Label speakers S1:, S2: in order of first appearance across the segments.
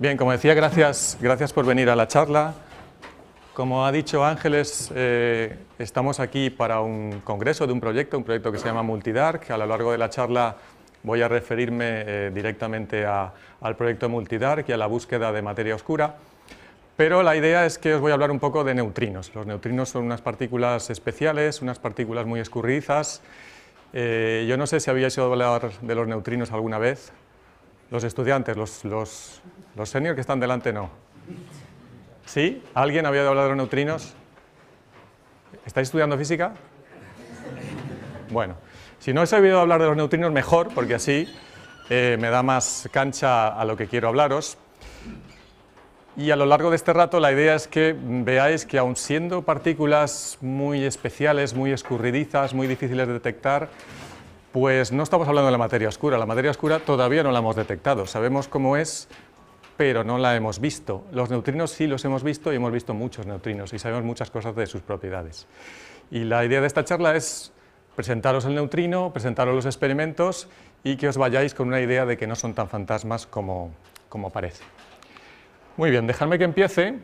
S1: Bien, como decía, gracias, gracias por venir a la charla. Como ha dicho Ángeles, eh, estamos aquí para un congreso de un proyecto, un proyecto que se llama Multidark. A lo largo de la charla voy a referirme eh, directamente al proyecto Multidark y a la búsqueda de materia oscura. Pero la idea es que os voy a hablar un poco de neutrinos. Los neutrinos son unas partículas especiales, unas partículas muy escurridizas. Eh, yo no sé si habíais oído hablar de los neutrinos alguna vez, los estudiantes, los, los, seniors que están delante no. ¿Sí? ¿Alguien había hablado de los neutrinos? ¿Estáis estudiando física? Bueno, si no he oído hablar de los neutrinos, mejor, porque así eh, me da más cancha a lo que quiero hablaros. Y a lo largo de este rato la idea es que veáis que aun siendo partículas muy especiales, muy escurridizas, muy difíciles de detectar, pues no estamos hablando de la materia oscura, la materia oscura todavía no la hemos detectado, sabemos cómo es, pero no la hemos visto. Los neutrinos sí los hemos visto y hemos visto muchos neutrinos y sabemos muchas cosas de sus propiedades. Y la idea de esta charla es presentaros el neutrino, presentaros los experimentos y que os vayáis con una idea de que no son tan fantasmas como, como parece. Muy bien, dejadme que empiece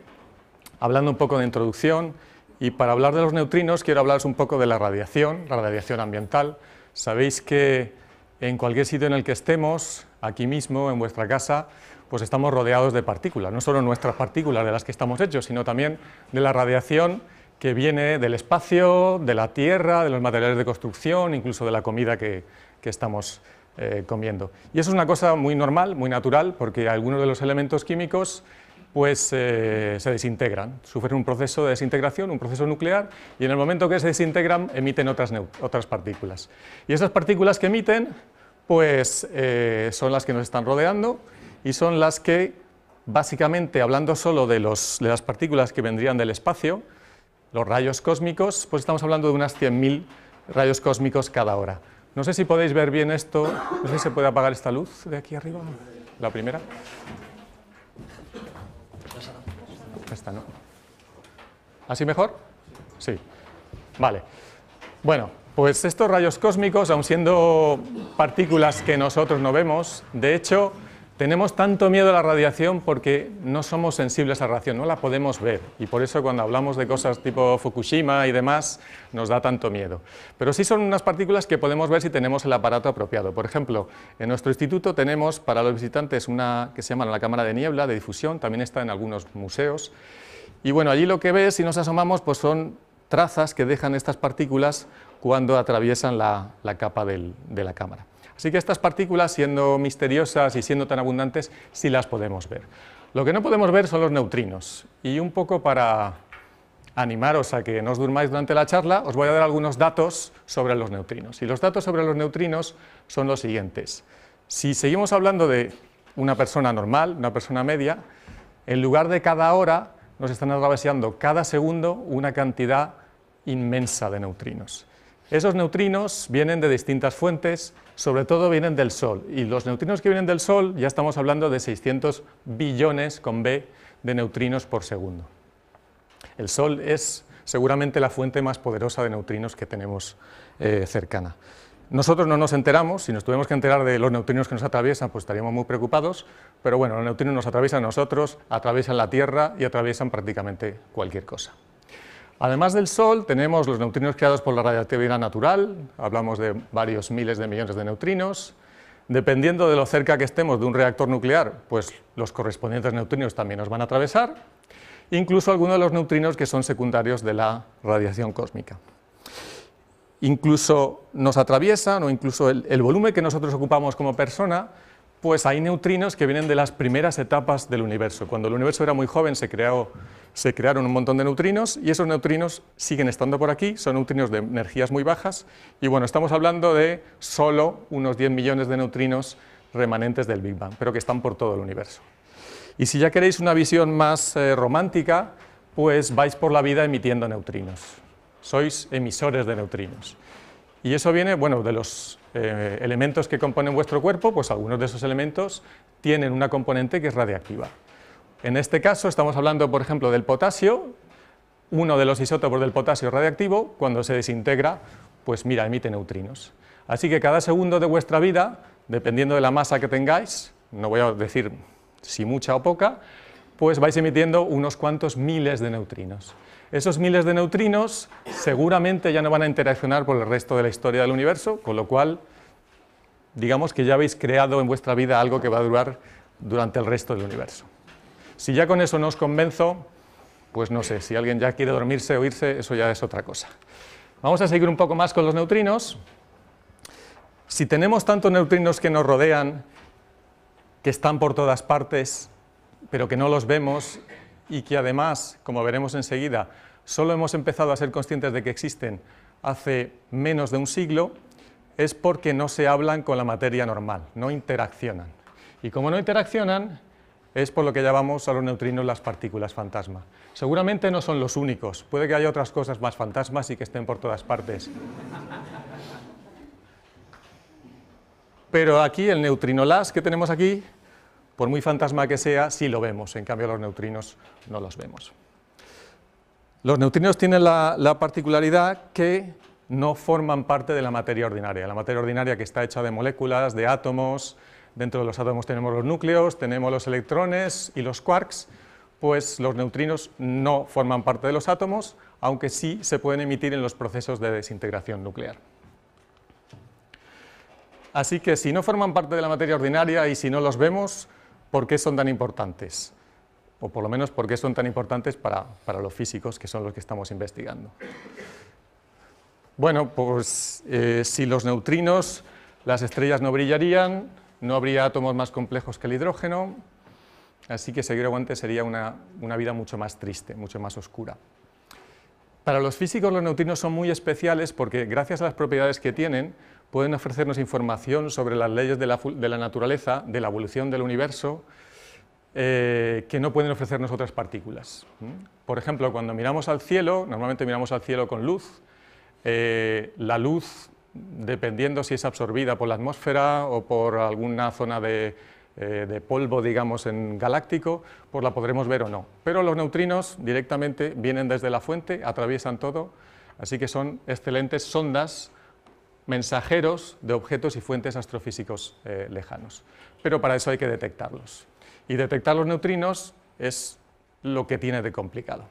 S1: hablando un poco de introducción y para hablar de los neutrinos quiero hablaros un poco de la radiación, la radiación ambiental, Sabéis que en cualquier sitio en el que estemos, aquí mismo, en vuestra casa, pues estamos rodeados de partículas, no solo nuestras partículas de las que estamos hechos, sino también de la radiación que viene del espacio, de la tierra, de los materiales de construcción, incluso de la comida que, estamos eh, comiendo. Y eso es una cosa muy normal, muy natural, porque algunos de los elementos químicos pues eh, se desintegran, sufren un proceso de desintegración, un proceso nuclear, y en el momento que se desintegran emiten otras, otras partículas. Y esas partículas que emiten, pues eh, son las que nos están rodeando y son las que, básicamente, hablando solo de, de las partículas que vendrían del espacio, los rayos cósmicos, pues estamos hablando de unas 100.000 rayos cósmicos cada hora. No sé si podéis ver bien esto, no sé si se puede apagar esta luz de aquí arriba, la primera. Esta no. ¿Así mejor? Sí. Vale. Bueno, pues estos rayos cósmicos, aun siendo partículas que nosotros no vemos, de hecho, tenemos tanto miedo a la radiación porque no somos sensibles a la radiación, no la podemos ver. Y por eso cuando hablamos de cosas tipo Fukushima y demás, nos da tanto miedo. Pero sí son unas partículas que podemos ver si tenemos el aparato apropiado. Por ejemplo, en nuestro instituto tenemos para los visitantes una que se llama la cámara de niebla, de difusión, también está en algunos museos. Y bueno, allí lo que ves, si nos asomamos, pues son trazas que dejan estas partículas cuando atraviesan la, la capa de la cámara. Así que estas partículas, siendo misteriosas y siendo tan abundantes, sí las podemos ver. Lo que no podemos ver son los neutrinos. Y un poco para animaros a que no os durmáis durante la charla, os voy a dar algunos datos sobre los neutrinos. Y los datos sobre los neutrinos son los siguientes. Si seguimos hablando de una persona normal, una persona media, en lugar de cada hora nos están atravesando cada segundo una cantidad inmensa de neutrinos. Esos neutrinos vienen de distintas fuentes, sobre todo vienen del Sol. Y los neutrinos que vienen del Sol, ya estamos hablando de 600 billones con B de neutrinos por segundo. El Sol es seguramente la fuente más poderosa de neutrinos que tenemos eh, cercana. Nosotros no nos enteramos, si nos tuvimos que enterar de los neutrinos que nos atraviesan, pues estaríamos muy preocupados, pero bueno, los neutrinos nos atraviesan a nosotros, atraviesan la Tierra y atraviesan prácticamente cualquier cosa. Además del Sol, tenemos los neutrinos creados por la radioactividad natural, hablamos de varios miles de millones de neutrinos. Dependiendo de lo cerca que estemos de un reactor nuclear, pues los correspondientes neutrinos también nos van a atravesar, incluso algunos de los neutrinos que son secundarios de la radiación cósmica. Incluso nos atraviesan o incluso el volumen que nosotros ocupamos como persona pues hay neutrinos que vienen de las primeras etapas del universo. Cuando el universo era muy joven se, crearon un montón de neutrinos y esos neutrinos siguen estando por aquí, son neutrinos de energías muy bajas y bueno, estamos hablando de solo unos 10 millones de neutrinos remanentes del Big Bang, pero que están por todo el universo. Y si ya queréis una visión más eh, romántica, pues vais por la vida emitiendo neutrinos. Sois emisores de neutrinos. Y eso viene, bueno, de los eh, elementos que componen vuestro cuerpo, pues algunos de esos elementos tienen una componente que es radiactiva. En este caso estamos hablando, por ejemplo, del potasio. Uno de los isótopos del potasio radiactivo, cuando se desintegra, pues mira, emite neutrinos. Así que cada segundo de vuestra vida, dependiendo de la masa que tengáis, no voy a decir si mucha o poca, pues vais emitiendo unos cuantos miles de neutrinos. Esos miles de neutrinos seguramente ya no van a interaccionar por el resto de la historia del universo, con lo cual, digamos que ya habéis creado en vuestra vida algo que va a durar durante el resto del universo. Si ya con eso no os convenzo, pues no sé, si alguien ya quiere dormirse o irse, eso ya es otra cosa. Vamos a seguir un poco más con los neutrinos. Si tenemos tantos neutrinos que nos rodean, que están por todas partes, pero que no los vemos y que además, como veremos enseguida, solo hemos empezado a ser conscientes de que existen hace menos de un siglo, es porque no se hablan con la materia normal, no interaccionan. Y como no interaccionan, es por lo que llamamos a los neutrinos las partículas fantasma. Seguramente no son los únicos, puede que haya otras cosas más fantasmas y que estén por todas partes. Pero aquí el neutrino las que tenemos aquí por muy fantasma que sea, sí lo vemos, en cambio los neutrinos no los vemos. Los neutrinos tienen la, particularidad que no forman parte de la materia ordinaria, la materia ordinaria que está hecha de moléculas, de átomos, dentro de los átomos tenemos los núcleos, tenemos los electrones y los quarks, pues los neutrinos no forman parte de los átomos, aunque sí se pueden emitir en los procesos de desintegración nuclear. Así que si no forman parte de la materia ordinaria y si no los vemos, por qué son tan importantes, o por lo menos por qué son tan importantes para, los físicos, que son los que estamos investigando. Bueno, pues eh, si los neutrinos, las estrellas no brillarían, no habría átomos más complejos que el hidrógeno, así que seguir aguante sería una vida mucho más triste, mucho más oscura. Para los físicos los neutrinos son muy especiales porque gracias a las propiedades que tienen, pueden ofrecernos información sobre las leyes de la, naturaleza, de la evolución del universo, eh, que no pueden ofrecernos otras partículas. Por ejemplo, cuando miramos al cielo, normalmente miramos al cielo con luz, eh, la luz, dependiendo si es absorbida por la atmósfera o por alguna zona de, eh, de polvo, digamos, en galáctico, pues la podremos ver o no. Pero los neutrinos directamente vienen desde la fuente, atraviesan todo, así que son excelentes sondas mensajeros de objetos y fuentes astrofísicos eh, lejanos. Pero para eso hay que detectarlos. Y detectar los neutrinos es lo que tiene de complicado.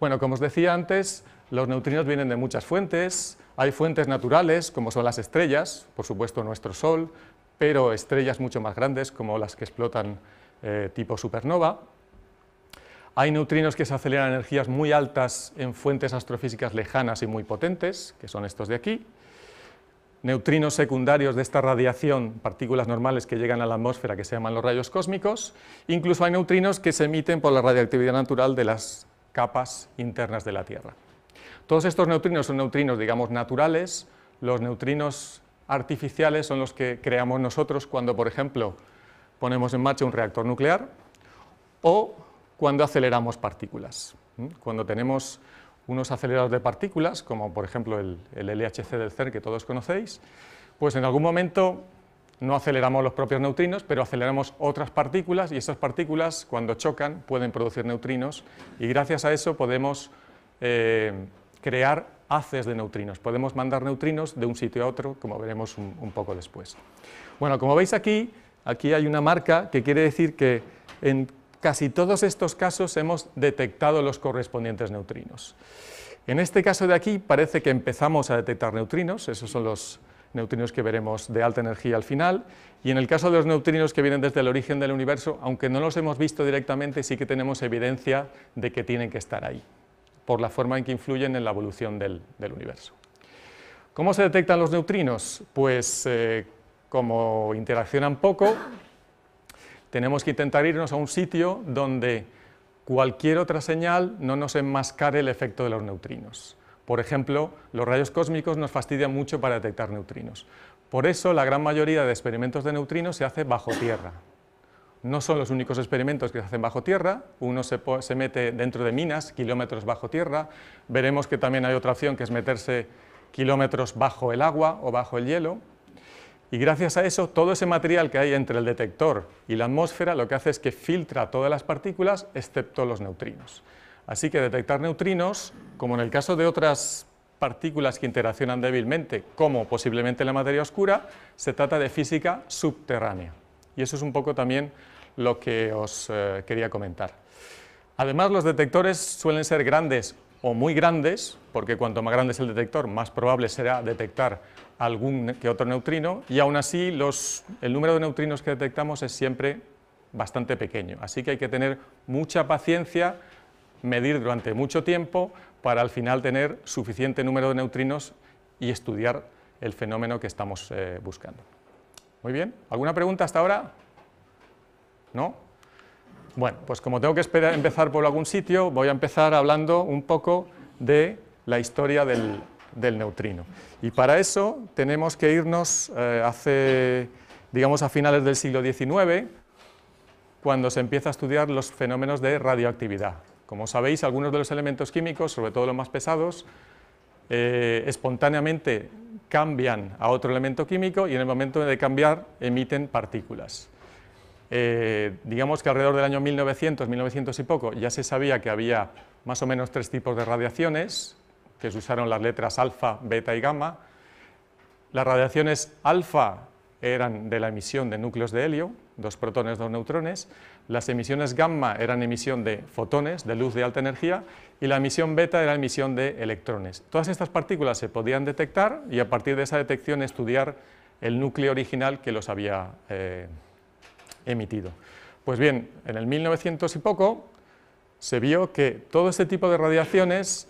S1: Bueno, como os decía antes, los neutrinos vienen de muchas fuentes. Hay fuentes naturales, como son las estrellas, por supuesto nuestro Sol, pero estrellas mucho más grandes, como las que explotan eh, tipo supernova. Hay neutrinos que se aceleran energías muy altas en fuentes astrofísicas lejanas y muy potentes, que son estos de aquí neutrinos secundarios de esta radiación, partículas normales que llegan a la atmósfera que se llaman los rayos cósmicos, incluso hay neutrinos que se emiten por la radiactividad natural de las capas internas de la Tierra. Todos estos neutrinos son neutrinos, digamos, naturales, los neutrinos artificiales son los que creamos nosotros cuando, por ejemplo, ponemos en marcha un reactor nuclear o cuando aceleramos partículas. Cuando tenemos unos aceleradores de partículas, como por ejemplo el, LHC del CERN que todos conocéis, pues en algún momento no aceleramos los propios neutrinos, pero aceleramos otras partículas y esas partículas cuando chocan pueden producir neutrinos y gracias a eso podemos eh, crear haces de neutrinos. Podemos mandar neutrinos de un sitio a otro, como veremos un, poco después. Bueno, como veis aquí, aquí hay una marca que quiere decir que en casi todos estos casos hemos detectado los correspondientes neutrinos. En este caso de aquí parece que empezamos a detectar neutrinos, esos son los neutrinos que veremos de alta energía al final, y en el caso de los neutrinos que vienen desde el origen del universo, aunque no los hemos visto directamente, sí que tenemos evidencia de que tienen que estar ahí, por la forma en que influyen en la evolución del, universo. ¿Cómo se detectan los neutrinos? Pues eh, como interaccionan poco, tenemos que intentar irnos a un sitio donde cualquier otra señal no nos enmascare el efecto de los neutrinos. Por ejemplo, los rayos cósmicos nos fastidian mucho para detectar neutrinos. Por eso la gran mayoría de experimentos de neutrinos se hace bajo tierra. No son los únicos experimentos que se hacen bajo tierra, uno se, se mete dentro de minas, kilómetros bajo tierra, veremos que también hay otra opción que es meterse kilómetros bajo el agua o bajo el hielo, y gracias a eso, todo ese material que hay entre el detector y la atmósfera lo que hace es que filtra todas las partículas, excepto los neutrinos. Así que detectar neutrinos, como en el caso de otras partículas que interaccionan débilmente, como posiblemente la materia oscura, se trata de física subterránea. Y eso es un poco también lo que os eh, quería comentar. Además, los detectores suelen ser grandes o muy grandes, porque cuanto más grande es el detector, más probable será detectar algún que otro neutrino y aún así los, el número de neutrinos que detectamos es siempre bastante pequeño. Así que hay que tener mucha paciencia, medir durante mucho tiempo para al final tener suficiente número de neutrinos y estudiar el fenómeno que estamos eh, buscando. Muy bien, ¿alguna pregunta hasta ahora? ¿No? Bueno, pues como tengo que empezar por algún sitio, voy a empezar hablando un poco de la historia del, del neutrino. Y para eso tenemos que irnos eh, hace, digamos, a finales del siglo XIX, cuando se empieza a estudiar los fenómenos de radioactividad. Como sabéis, algunos de los elementos químicos, sobre todo los más pesados, eh, espontáneamente cambian a otro elemento químico y en el momento de cambiar emiten partículas. Eh, digamos que alrededor del año 1900, 1900 y poco, ya se sabía que había más o menos tres tipos de radiaciones, que se usaron las letras alfa, beta y gamma. Las radiaciones alfa eran de la emisión de núcleos de helio, dos protones, dos neutrones. Las emisiones gamma eran emisión de fotones, de luz de alta energía, y la emisión beta era emisión de electrones. Todas estas partículas se podían detectar y a partir de esa detección estudiar el núcleo original que los había eh, emitido. Pues bien, en el 1900 y poco se vio que todo este tipo de radiaciones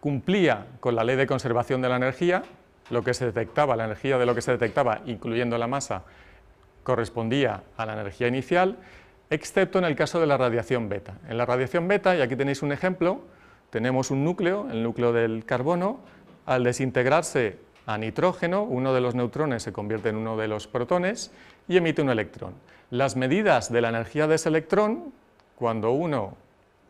S1: cumplía con la ley de conservación de la energía, lo que se detectaba, la energía de lo que se detectaba, incluyendo la masa, correspondía a la energía inicial, excepto en el caso de la radiación beta. En la radiación beta, y aquí tenéis un ejemplo, tenemos un núcleo, el núcleo del carbono, al desintegrarse a nitrógeno, uno de los neutrones se convierte en uno de los protones y emite un electrón. Las medidas de la energía de ese electrón, cuando uno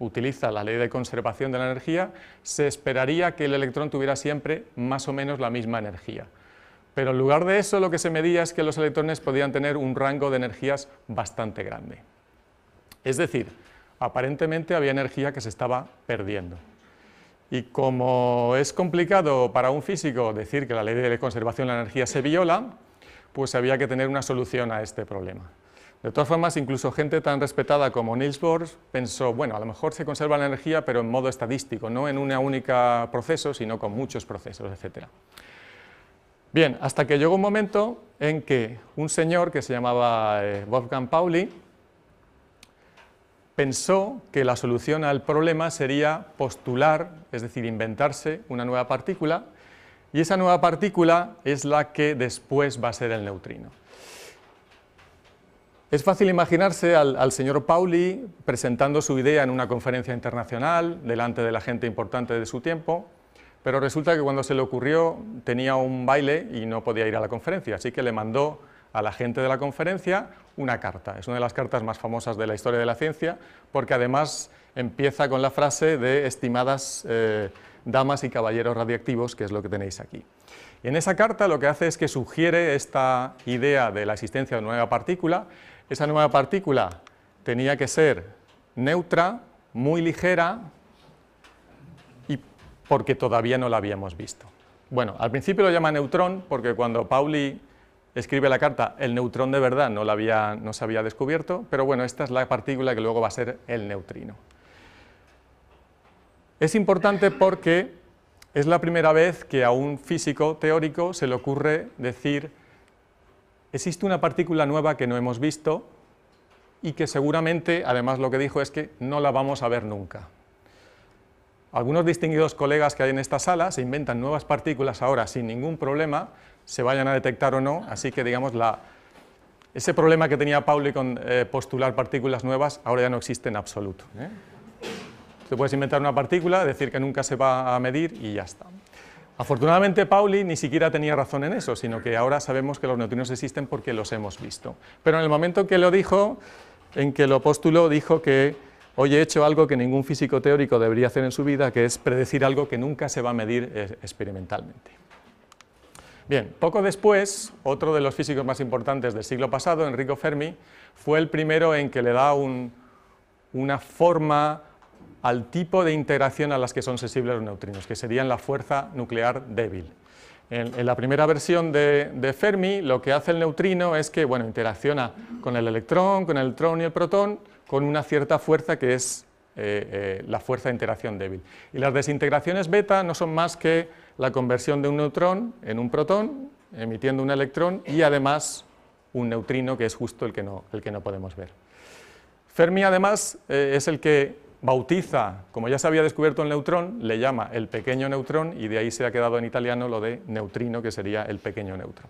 S1: utiliza la ley de conservación de la energía, se esperaría que el electrón tuviera siempre más o menos la misma energía. Pero en lugar de eso lo que se medía es que los electrones podían tener un rango de energías bastante grande. Es decir, aparentemente había energía que se estaba perdiendo. Y como es complicado para un físico decir que la ley de conservación de la energía se viola, pues había que tener una solución a este problema. De todas formas, incluso gente tan respetada como Niels Bohr pensó, bueno, a lo mejor se conserva la energía, pero en modo estadístico, no en una única proceso, sino con muchos procesos, etc. Bien, hasta que llegó un momento en que un señor que se llamaba eh, Wolfgang Pauli pensó que la solución al problema sería postular, es decir, inventarse una nueva partícula, y esa nueva partícula es la que después va a ser el neutrino. Es fácil imaginarse al, señor Pauli presentando su idea en una conferencia internacional, delante de la gente importante de su tiempo, pero resulta que cuando se le ocurrió tenía un baile y no podía ir a la conferencia, así que le mandó a la gente de la conferencia una carta. Es una de las cartas más famosas de la historia de la ciencia, porque además empieza con la frase de estimadas eh, damas y caballeros radiactivos, que es lo que tenéis aquí. en esa carta lo que hace es que sugiere esta idea de la existencia de una nueva partícula, esa nueva partícula tenía que ser neutra, muy ligera, y porque todavía no la habíamos visto. Bueno, al principio lo llama neutrón porque cuando Pauli escribe la carta, el neutrón de verdad no, no se había descubierto, pero bueno, esta es la partícula que luego va a ser el neutrino. Es importante porque es la primera vez que a un físico teórico se le ocurre decir existe una partícula nueva que no hemos visto y que seguramente, además lo que dijo es que no la vamos a ver nunca. Algunos distinguidos colegas que hay en esta sala se inventan nuevas partículas ahora sin ningún problema, se vayan a detectar o no, así que digamos ese problema que tenía Pauli con eh, postular partículas nuevas ahora ya no existe en absoluto. ¿eh? Te puedes inventar una partícula, decir que nunca se va a medir y ya está. Afortunadamente, Pauli ni siquiera tenía razón en eso, sino que ahora sabemos que los neutrinos existen porque los hemos visto. Pero en el momento que lo dijo, en que lo postuló, dijo que hoy he hecho algo que ningún físico teórico debería hacer en su vida, que es predecir algo que nunca se va a medir eh, experimentalmente. Bien, poco después, otro de los físicos más importantes del siglo pasado, Enrico Fermi, fue el primero en que le da una forma al tipo de integración a las que son sensibles los neutrinos, que serían la fuerza nuclear débil. En, la primera versión de, Fermi, lo que hace el neutrino es que bueno, interacciona con el electrón, con el tron y el protón, con una cierta fuerza que es eh, eh, la fuerza de interacción débil. Y las desintegraciones beta no son más que la conversión de un neutrón en un protón, emitiendo un electrón y además un neutrino que es justo el que no, el que no podemos ver. Fermi además eh, es el que bautiza, como ya se había descubierto el neutrón, le llama el pequeño neutrón y de ahí se ha quedado en italiano lo de neutrino, que sería el pequeño neutrón.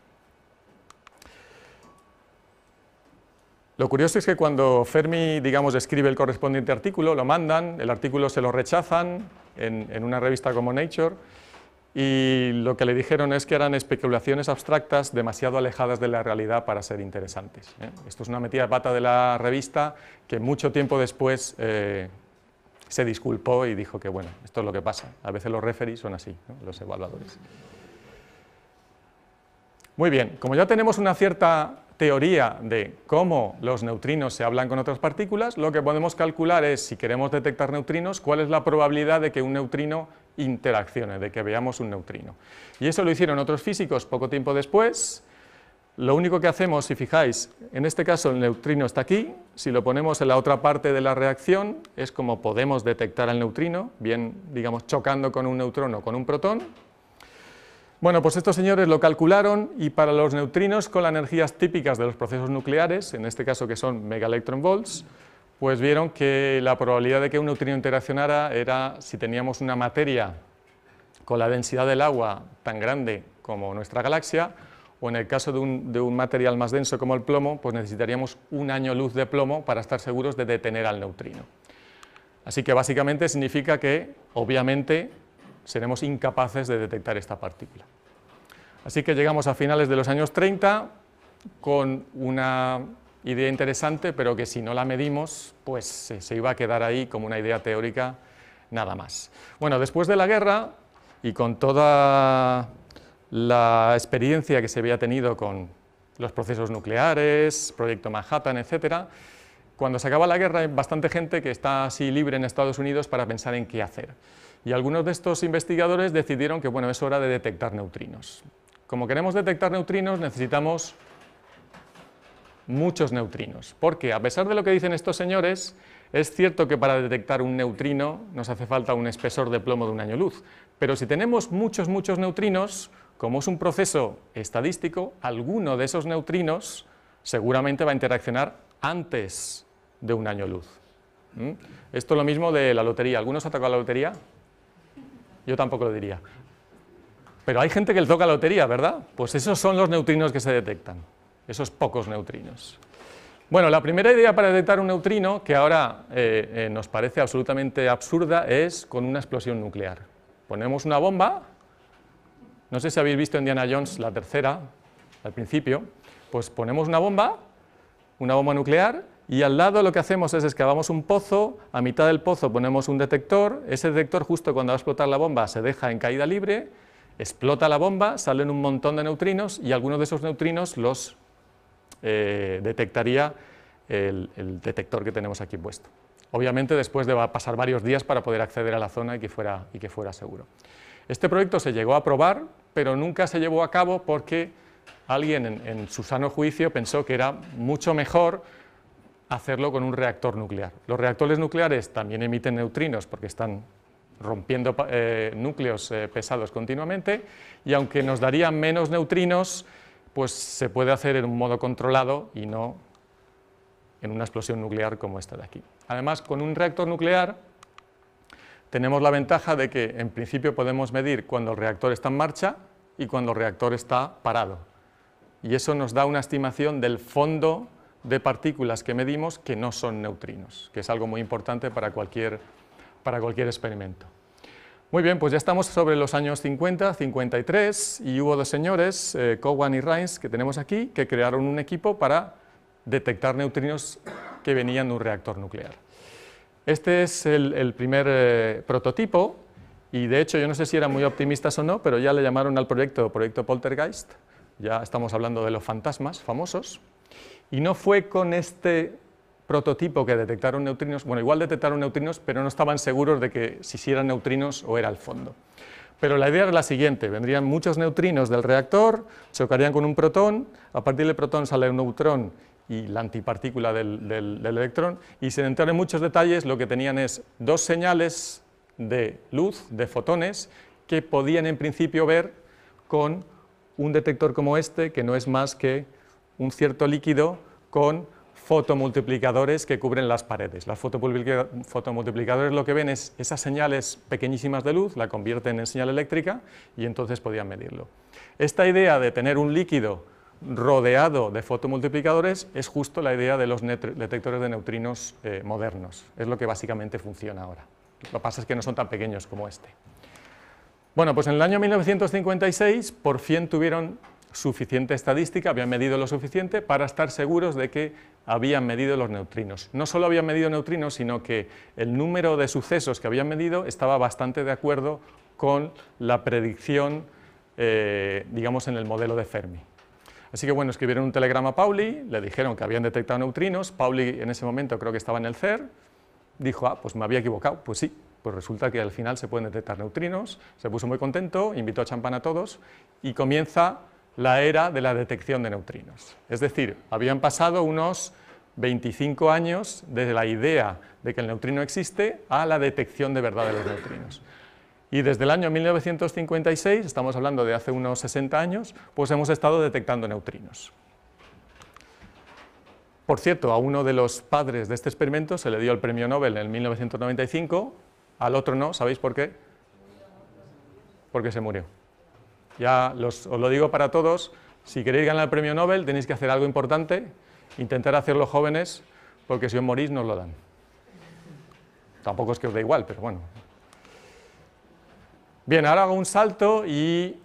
S1: Lo curioso es que cuando Fermi, digamos, escribe el correspondiente artículo, lo mandan, el artículo se lo rechazan en, una revista como Nature, y lo que le dijeron es que eran especulaciones abstractas demasiado alejadas de la realidad para ser interesantes. ¿eh? Esto es una metida de pata de la revista que mucho tiempo después eh, se disculpó y dijo que, bueno, esto es lo que pasa. A veces los referis son así, los evaluadores. Muy bien, como ya tenemos una cierta teoría de cómo los neutrinos se hablan con otras partículas, lo que podemos calcular es, si queremos detectar neutrinos, cuál es la probabilidad de que un neutrino interaccione, de que veamos un neutrino. Y eso lo hicieron otros físicos poco tiempo después, lo único que hacemos, si fijáis, en este caso el neutrino está aquí, si lo ponemos en la otra parte de la reacción, es como podemos detectar al neutrino, bien, digamos, chocando con un neutrón o con un protón. Bueno, pues estos señores lo calcularon y para los neutrinos con las energías típicas de los procesos nucleares, en este caso que son volts, pues vieron que la probabilidad de que un neutrino interaccionara era si teníamos una materia con la densidad del agua tan grande como nuestra galaxia, o en el caso de un, material más denso como el plomo, pues necesitaríamos un año luz de plomo para estar seguros de detener al neutrino. Así que básicamente significa que, obviamente, seremos incapaces de detectar esta partícula. Así que llegamos a finales de los años 30 con una idea interesante, pero que si no la medimos, pues eh, se iba a quedar ahí como una idea teórica nada más. Bueno, después de la guerra, y con toda la experiencia que se había tenido con los procesos nucleares, Proyecto Manhattan, etcétera, cuando se acaba la guerra hay bastante gente que está así libre en Estados Unidos para pensar en qué hacer. Y algunos de estos investigadores decidieron que bueno, es hora de detectar neutrinos. Como queremos detectar neutrinos necesitamos muchos neutrinos, porque a pesar de lo que dicen estos señores, es cierto que para detectar un neutrino nos hace falta un espesor de plomo de un año luz, pero si tenemos muchos, muchos neutrinos, como es un proceso estadístico, alguno de esos neutrinos seguramente va a interaccionar antes de un año luz. ¿Mm? Esto es lo mismo de la lotería. ¿Algunos ha tocado la lotería? Yo tampoco lo diría. Pero hay gente que le toca la lotería, ¿verdad? Pues esos son los neutrinos que se detectan, esos pocos neutrinos. Bueno, la primera idea para detectar un neutrino, que ahora eh, eh, nos parece absolutamente absurda, es con una explosión nuclear. Ponemos una bomba no sé si habéis visto en Indiana Jones la tercera, al principio. Pues ponemos una bomba, una bomba nuclear, y al lado lo que hacemos es excavamos un pozo, a mitad del pozo ponemos un detector, ese detector justo cuando va a explotar la bomba se deja en caída libre, explota la bomba, salen un montón de neutrinos y algunos de esos neutrinos los eh, detectaría el, detector que tenemos aquí puesto. Obviamente después de pasar varios días para poder acceder a la zona que fuera, y que fuera seguro. Este proyecto se llegó a aprobar, pero nunca se llevó a cabo porque alguien en, su sano juicio pensó que era mucho mejor hacerlo con un reactor nuclear. Los reactores nucleares también emiten neutrinos porque están rompiendo eh, núcleos eh, pesados continuamente y aunque nos darían menos neutrinos, pues se puede hacer en un modo controlado y no en una explosión nuclear como esta de aquí. Además, con un reactor nuclear tenemos la ventaja de que en principio podemos medir cuando el reactor está en marcha y cuando el reactor está parado. Y eso nos da una estimación del fondo de partículas que medimos que no son neutrinos, que es algo muy importante para cualquier, para cualquier experimento. Muy bien, pues ya estamos sobre los años 50, 53, y hubo dos señores, eh, Cowan y Rhines, que tenemos aquí, que crearon un equipo para detectar neutrinos que venían de un reactor nuclear. Este es el, primer eh, prototipo y de hecho yo no sé si eran muy optimistas o no, pero ya le llamaron al proyecto Proyecto Poltergeist, ya estamos hablando de los fantasmas famosos, y no fue con este prototipo que detectaron neutrinos, bueno, igual detectaron neutrinos, pero no estaban seguros de que si eran neutrinos o era el fondo. Pero la idea era la siguiente, vendrían muchos neutrinos del reactor, chocarían con un protón, a partir del protón sale un neutrón y la antipartícula del, electrón, y se entrar en muchos detalles, lo que tenían es dos señales de luz, de fotones, que podían en principio ver con un detector como este, que no es más que un cierto líquido con fotomultiplicadores que cubren las paredes. Los fotomultiplicadores lo que ven es esas señales pequeñísimas de luz, la convierten en señal eléctrica y entonces podían medirlo. Esta idea de tener un líquido rodeado de fotomultiplicadores es justo la idea de los detectores de neutrinos eh, modernos. Es lo que básicamente funciona ahora. Lo que pasa es que no son tan pequeños como este. Bueno, pues en el año 1956 por fin tuvieron suficiente estadística, habían medido lo suficiente para estar seguros de que habían medido los neutrinos. No solo habían medido neutrinos, sino que el número de sucesos que habían medido estaba bastante de acuerdo con la predicción, eh, digamos, en el modelo de Fermi. Así que bueno, escribieron un telegrama a Pauli, le dijeron que habían detectado neutrinos, Pauli en ese momento creo que estaba en el CER, dijo, ah, pues me había equivocado, pues sí, pues resulta que al final se pueden detectar neutrinos, se puso muy contento, invitó a champán a todos y comienza la era de la detección de neutrinos. Es decir, habían pasado unos 25 años desde la idea de que el neutrino existe a la detección de verdad de los neutrinos. Y desde el año 1956, estamos hablando de hace unos 60 años, pues hemos estado detectando neutrinos. Por cierto, a uno de los padres de este experimento se le dio el premio Nobel en 1995, al otro no, ¿sabéis por qué? Porque se murió. Ya os lo digo para todos, si queréis ganar el premio Nobel tenéis que hacer algo importante, intentar hacerlo jóvenes, porque si os morís no lo dan. Tampoco es que os da igual, pero bueno, Bien, ahora hago un salto y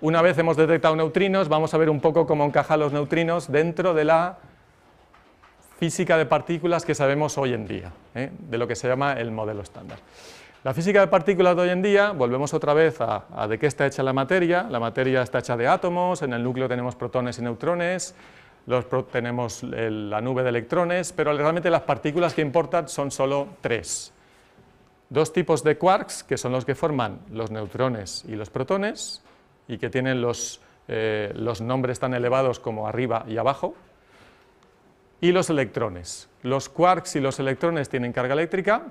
S1: una vez hemos detectado neutrinos, vamos a ver un poco cómo encajan los neutrinos dentro de la física de partículas que sabemos hoy en día, ¿eh? de lo que se llama el modelo estándar. La física de partículas de hoy en día, volvemos otra vez a, de qué está hecha la materia, la materia está hecha de átomos, en el núcleo tenemos protones y neutrones, tenemos la nube de electrones, pero realmente las partículas que importan son solo tres dos tipos de quarks que son los que forman los neutrones y los protones y que tienen los, eh, los nombres tan elevados como arriba y abajo, y los electrones. Los quarks y los electrones tienen carga eléctrica,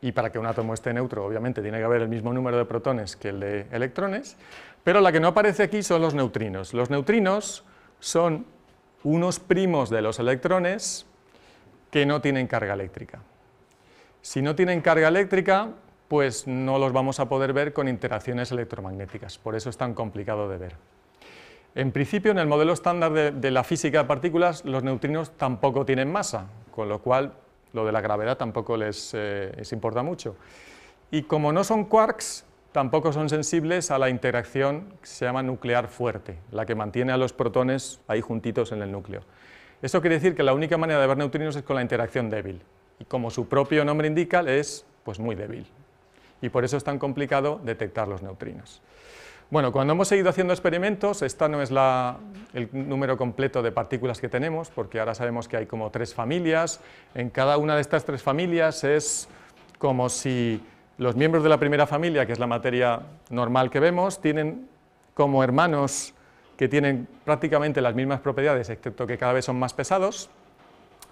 S1: y para que un átomo esté neutro, obviamente, tiene que haber el mismo número de protones que el de electrones, pero la que no aparece aquí son los neutrinos. Los neutrinos son unos primos de los electrones que no tienen carga eléctrica. Si no tienen carga eléctrica, pues no los vamos a poder ver con interacciones electromagnéticas, por eso es tan complicado de ver. En principio, en el modelo estándar de, la física de partículas, los neutrinos tampoco tienen masa, con lo cual lo de la gravedad tampoco eh, les importa mucho. Y como no son quarks, tampoco son sensibles a la interacción que se llama nuclear fuerte, la que mantiene a los protones ahí juntitos en el núcleo. Eso quiere decir que la única manera de ver neutrinos es con la interacción débil, y como su propio nombre indica, es pues, muy débil. Y por eso es tan complicado detectar los neutrinos. Bueno, cuando hemos seguido haciendo experimentos, esta no es el número completo de partículas que tenemos, porque ahora sabemos que hay como tres familias. En cada una de estas tres familias es como si los miembros de la primera familia, que es la materia normal que vemos, tienen como hermanos que tienen prácticamente las mismas propiedades, excepto que cada vez son más pesados,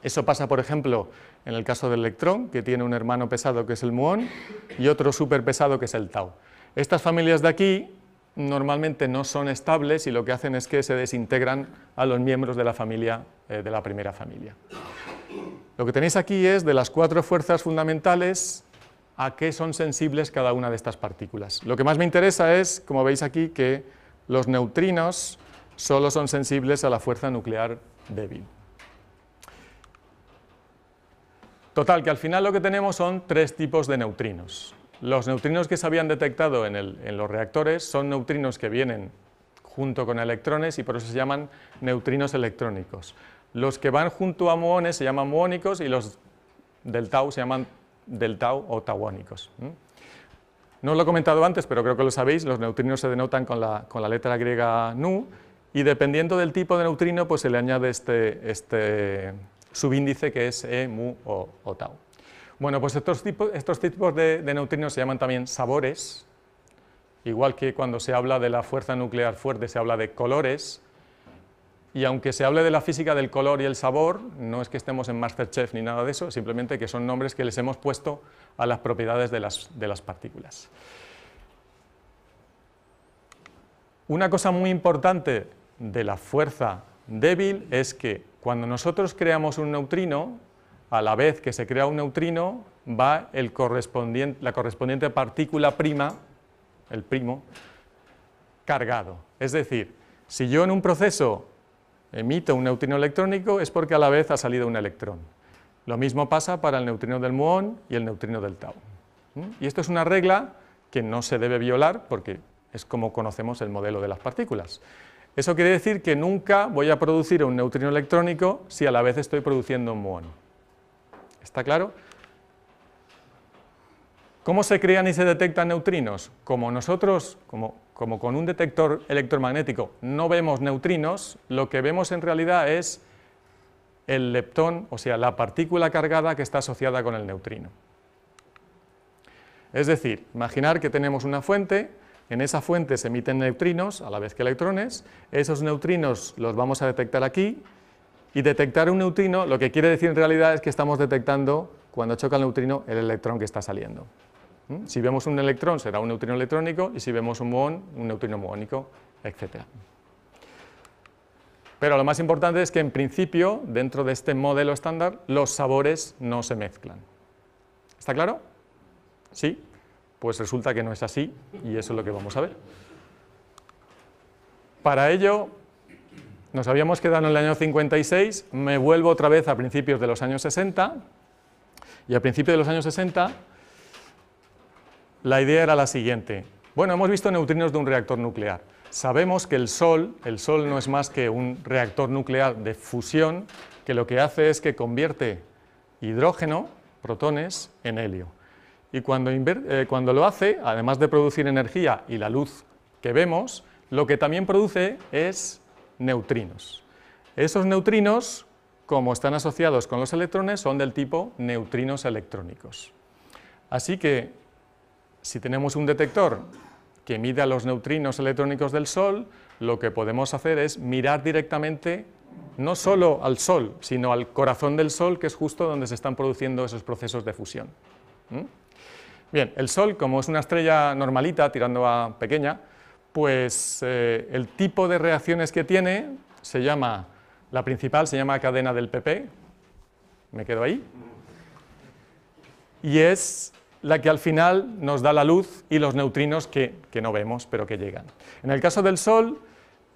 S1: eso pasa, por ejemplo, en el caso del electrón, que tiene un hermano pesado que es el muón y otro superpesado que es el tau. Estas familias de aquí normalmente no son estables y lo que hacen es que se desintegran a los miembros de la familia, eh, de la primera familia. Lo que tenéis aquí es de las cuatro fuerzas fundamentales a qué son sensibles cada una de estas partículas. Lo que más me interesa es, como veis aquí, que los neutrinos solo son sensibles a la fuerza nuclear débil. Total, que al final lo que tenemos son tres tipos de neutrinos. Los neutrinos que se habían detectado en, los reactores son neutrinos que vienen junto con electrones y por eso se llaman neutrinos electrónicos. Los que van junto a muones se llaman muónicos y los del tau se llaman del tau o tauónicos. No os lo he comentado antes, pero creo que lo sabéis, los neutrinos se denotan con la, con la letra griega nu y dependiendo del tipo de neutrino pues se le añade este, este subíndice que es E, mu o, tau. Bueno, pues estos tipos, estos tipos de, neutrinos se llaman también sabores, igual que cuando se habla de la fuerza nuclear fuerte se habla de colores, y aunque se hable de la física del color y el sabor, no es que estemos en Masterchef ni nada de eso, simplemente que son nombres que les hemos puesto a las propiedades de las partículas. Una cosa muy importante de la fuerza débil es que cuando nosotros creamos un neutrino, a la vez que se crea un neutrino, va la correspondiente partícula prima, el primo, cargado. Es decir, si yo en un proceso emito un neutrino electrónico es porque a la vez ha salido un electrón. Lo mismo pasa para el neutrino del muón y el neutrino del tau. Y esto es una regla que no se debe violar porque es como conocemos el modelo de las partículas. Eso quiere decir que nunca voy a producir un neutrino electrónico si a la vez estoy produciendo un muón. ¿Está claro? ¿Cómo se crean y se detectan neutrinos? Como nosotros, como, como, con un detector electromagnético no vemos neutrinos, lo que vemos en realidad es el leptón, o sea, la partícula cargada que está asociada con el neutrino. Es decir, imaginar que tenemos una fuente en esa fuente se emiten neutrinos a la vez que electrones. Esos neutrinos los vamos a detectar aquí. Y detectar un neutrino lo que quiere decir en realidad es que estamos detectando, cuando choca el neutrino, el electrón que está saliendo. ¿Mm? Si vemos un electrón será un neutrino electrónico y si vemos un muón, un neutrino muónico, etc. Pero lo más importante es que en principio, dentro de este modelo estándar, los sabores no se mezclan. ¿Está claro? ¿Sí? Pues resulta que no es así y eso es lo que vamos a ver. Para ello, nos habíamos quedado en el año 56, me vuelvo otra vez a principios de los años 60 y a principios de los años 60 la idea era la siguiente. Bueno, hemos visto neutrinos de un reactor nuclear. Sabemos que el Sol, el Sol no es más que un reactor nuclear de fusión que lo que hace es que convierte hidrógeno, protones, en helio. Y eh, cuando, lo hace, además de producir energía y la luz que vemos, lo que también produce es neutrinos. Esos neutrinos, como están asociados con los electrones, son del tipo neutrinos electrónicos. Así que, si tenemos un detector que mida los neutrinos electrónicos del Sol, lo que podemos hacer es mirar directamente no solo al Sol, sino al corazón del Sol, que es justo donde se están produciendo esos procesos de fusión. ¿Mm? Bien, el Sol, como es una estrella normalita, tirando a pequeña, pues eh, el tipo de reacciones que tiene se llama, la principal se llama cadena del PP, me quedo ahí, y es la que al final nos da la luz y los neutrinos que, no vemos, pero que llegan. En el caso del Sol,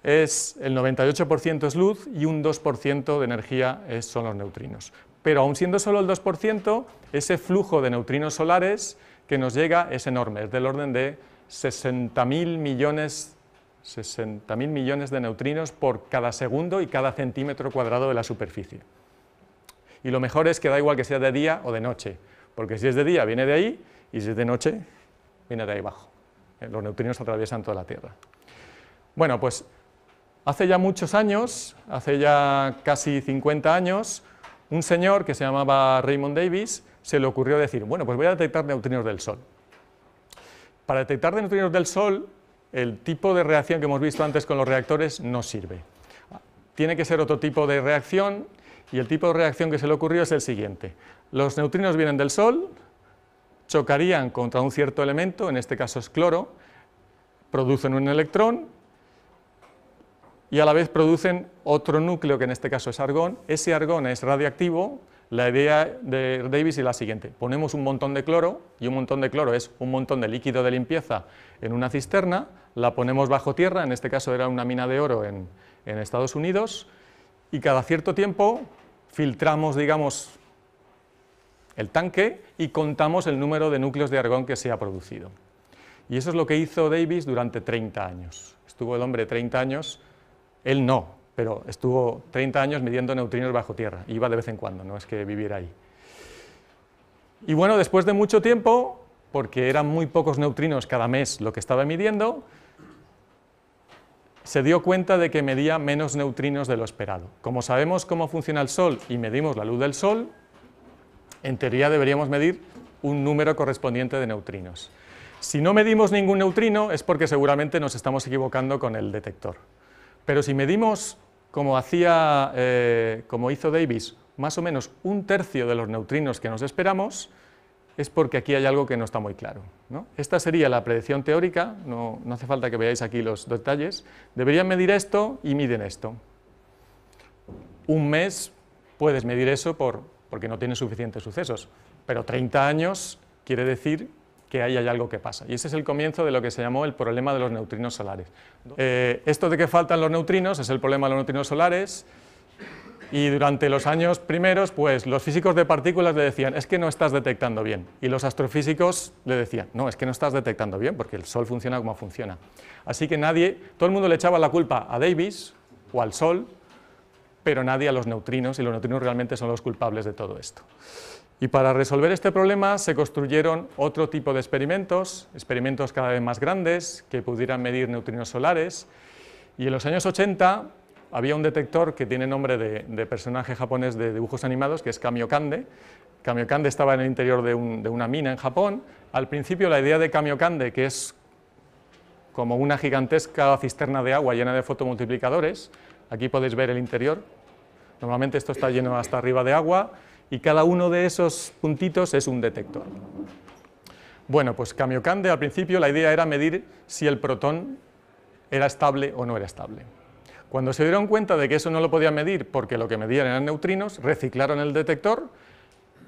S1: es el 98% es luz y un 2% de energía son los neutrinos. Pero aun siendo solo el 2%, ese flujo de neutrinos solares que nos llega es enorme, es del orden de 60.000 millones, millones de neutrinos por cada segundo y cada centímetro cuadrado de la superficie. Y lo mejor es que da igual que sea de día o de noche, porque si es de día viene de ahí y si es de noche viene de ahí abajo. Eh, los neutrinos atraviesan toda la Tierra. Bueno, pues hace ya muchos años, hace ya casi 50 años, un señor que se llamaba Raymond Davis se le ocurrió decir, bueno, pues voy a detectar neutrinos del Sol. Para detectar neutrinos del Sol, el tipo de reacción que hemos visto antes con los reactores no sirve. Tiene que ser otro tipo de reacción y el tipo de reacción que se le ocurrió es el siguiente. Los neutrinos vienen del Sol, chocarían contra un cierto elemento, en este caso es cloro, producen un electrón y a la vez producen otro núcleo que en este caso es argón. Ese argón es radiactivo, la idea de Davis es la siguiente, ponemos un montón de cloro, y un montón de cloro es un montón de líquido de limpieza en una cisterna, la ponemos bajo tierra, en este caso era una mina de oro en, Estados Unidos, y cada cierto tiempo filtramos, digamos, el tanque y contamos el número de núcleos de argón que se ha producido. Y eso es lo que hizo Davis durante 30 años. Estuvo el hombre 30 años, él no, pero estuvo 30 años midiendo neutrinos bajo tierra, iba de vez en cuando, no es que viviera ahí. Y bueno, después de mucho tiempo, porque eran muy pocos neutrinos cada mes lo que estaba midiendo, se dio cuenta de que medía menos neutrinos de lo esperado. Como sabemos cómo funciona el Sol y medimos la luz del Sol, en teoría deberíamos medir un número correspondiente de neutrinos. Si no medimos ningún neutrino es porque seguramente nos estamos equivocando con el detector. Pero si medimos, como, hacía, eh, como hizo Davis, más o menos un tercio de los neutrinos que nos esperamos, es porque aquí hay algo que no está muy claro. ¿no? Esta sería la predicción teórica, no, hace falta que veáis aquí los detalles. Deberían medir esto y miden esto. Un mes puedes medir eso por, porque no tienes suficientes sucesos, pero 30 años quiere decir que ahí hay algo que pasa. Y ese es el comienzo de lo que se llamó el problema de los neutrinos solares. Eh, esto de que faltan los neutrinos es el problema de los neutrinos solares. Y durante los años primeros, pues los físicos de partículas le decían, es que no estás detectando bien. Y los astrofísicos le decían, no, es que no estás detectando bien, porque el Sol funciona como funciona. Así que nadie, todo el mundo le echaba la culpa a Davis o al Sol, pero nadie a los neutrinos, y los neutrinos realmente son los culpables de todo esto. Y para resolver este problema se construyeron otro tipo de experimentos, experimentos cada vez más grandes que pudieran medir neutrinos solares. Y en los años 80 había un detector que tiene nombre de, personaje japonés de dibujos animados, que es Kamiokande. Kamiokande estaba en el interior de, de una mina en Japón. Al principio la idea de Kamiokande, que es como una gigantesca cisterna de agua llena de fotomultiplicadores, aquí podéis ver el interior, normalmente esto está lleno hasta arriba de agua, y cada uno de esos puntitos es un detector. Bueno, pues Kamiokande al principio la idea era medir si el protón era estable o no era estable. Cuando se dieron cuenta de que eso no lo podían medir porque lo que medían eran neutrinos, reciclaron el detector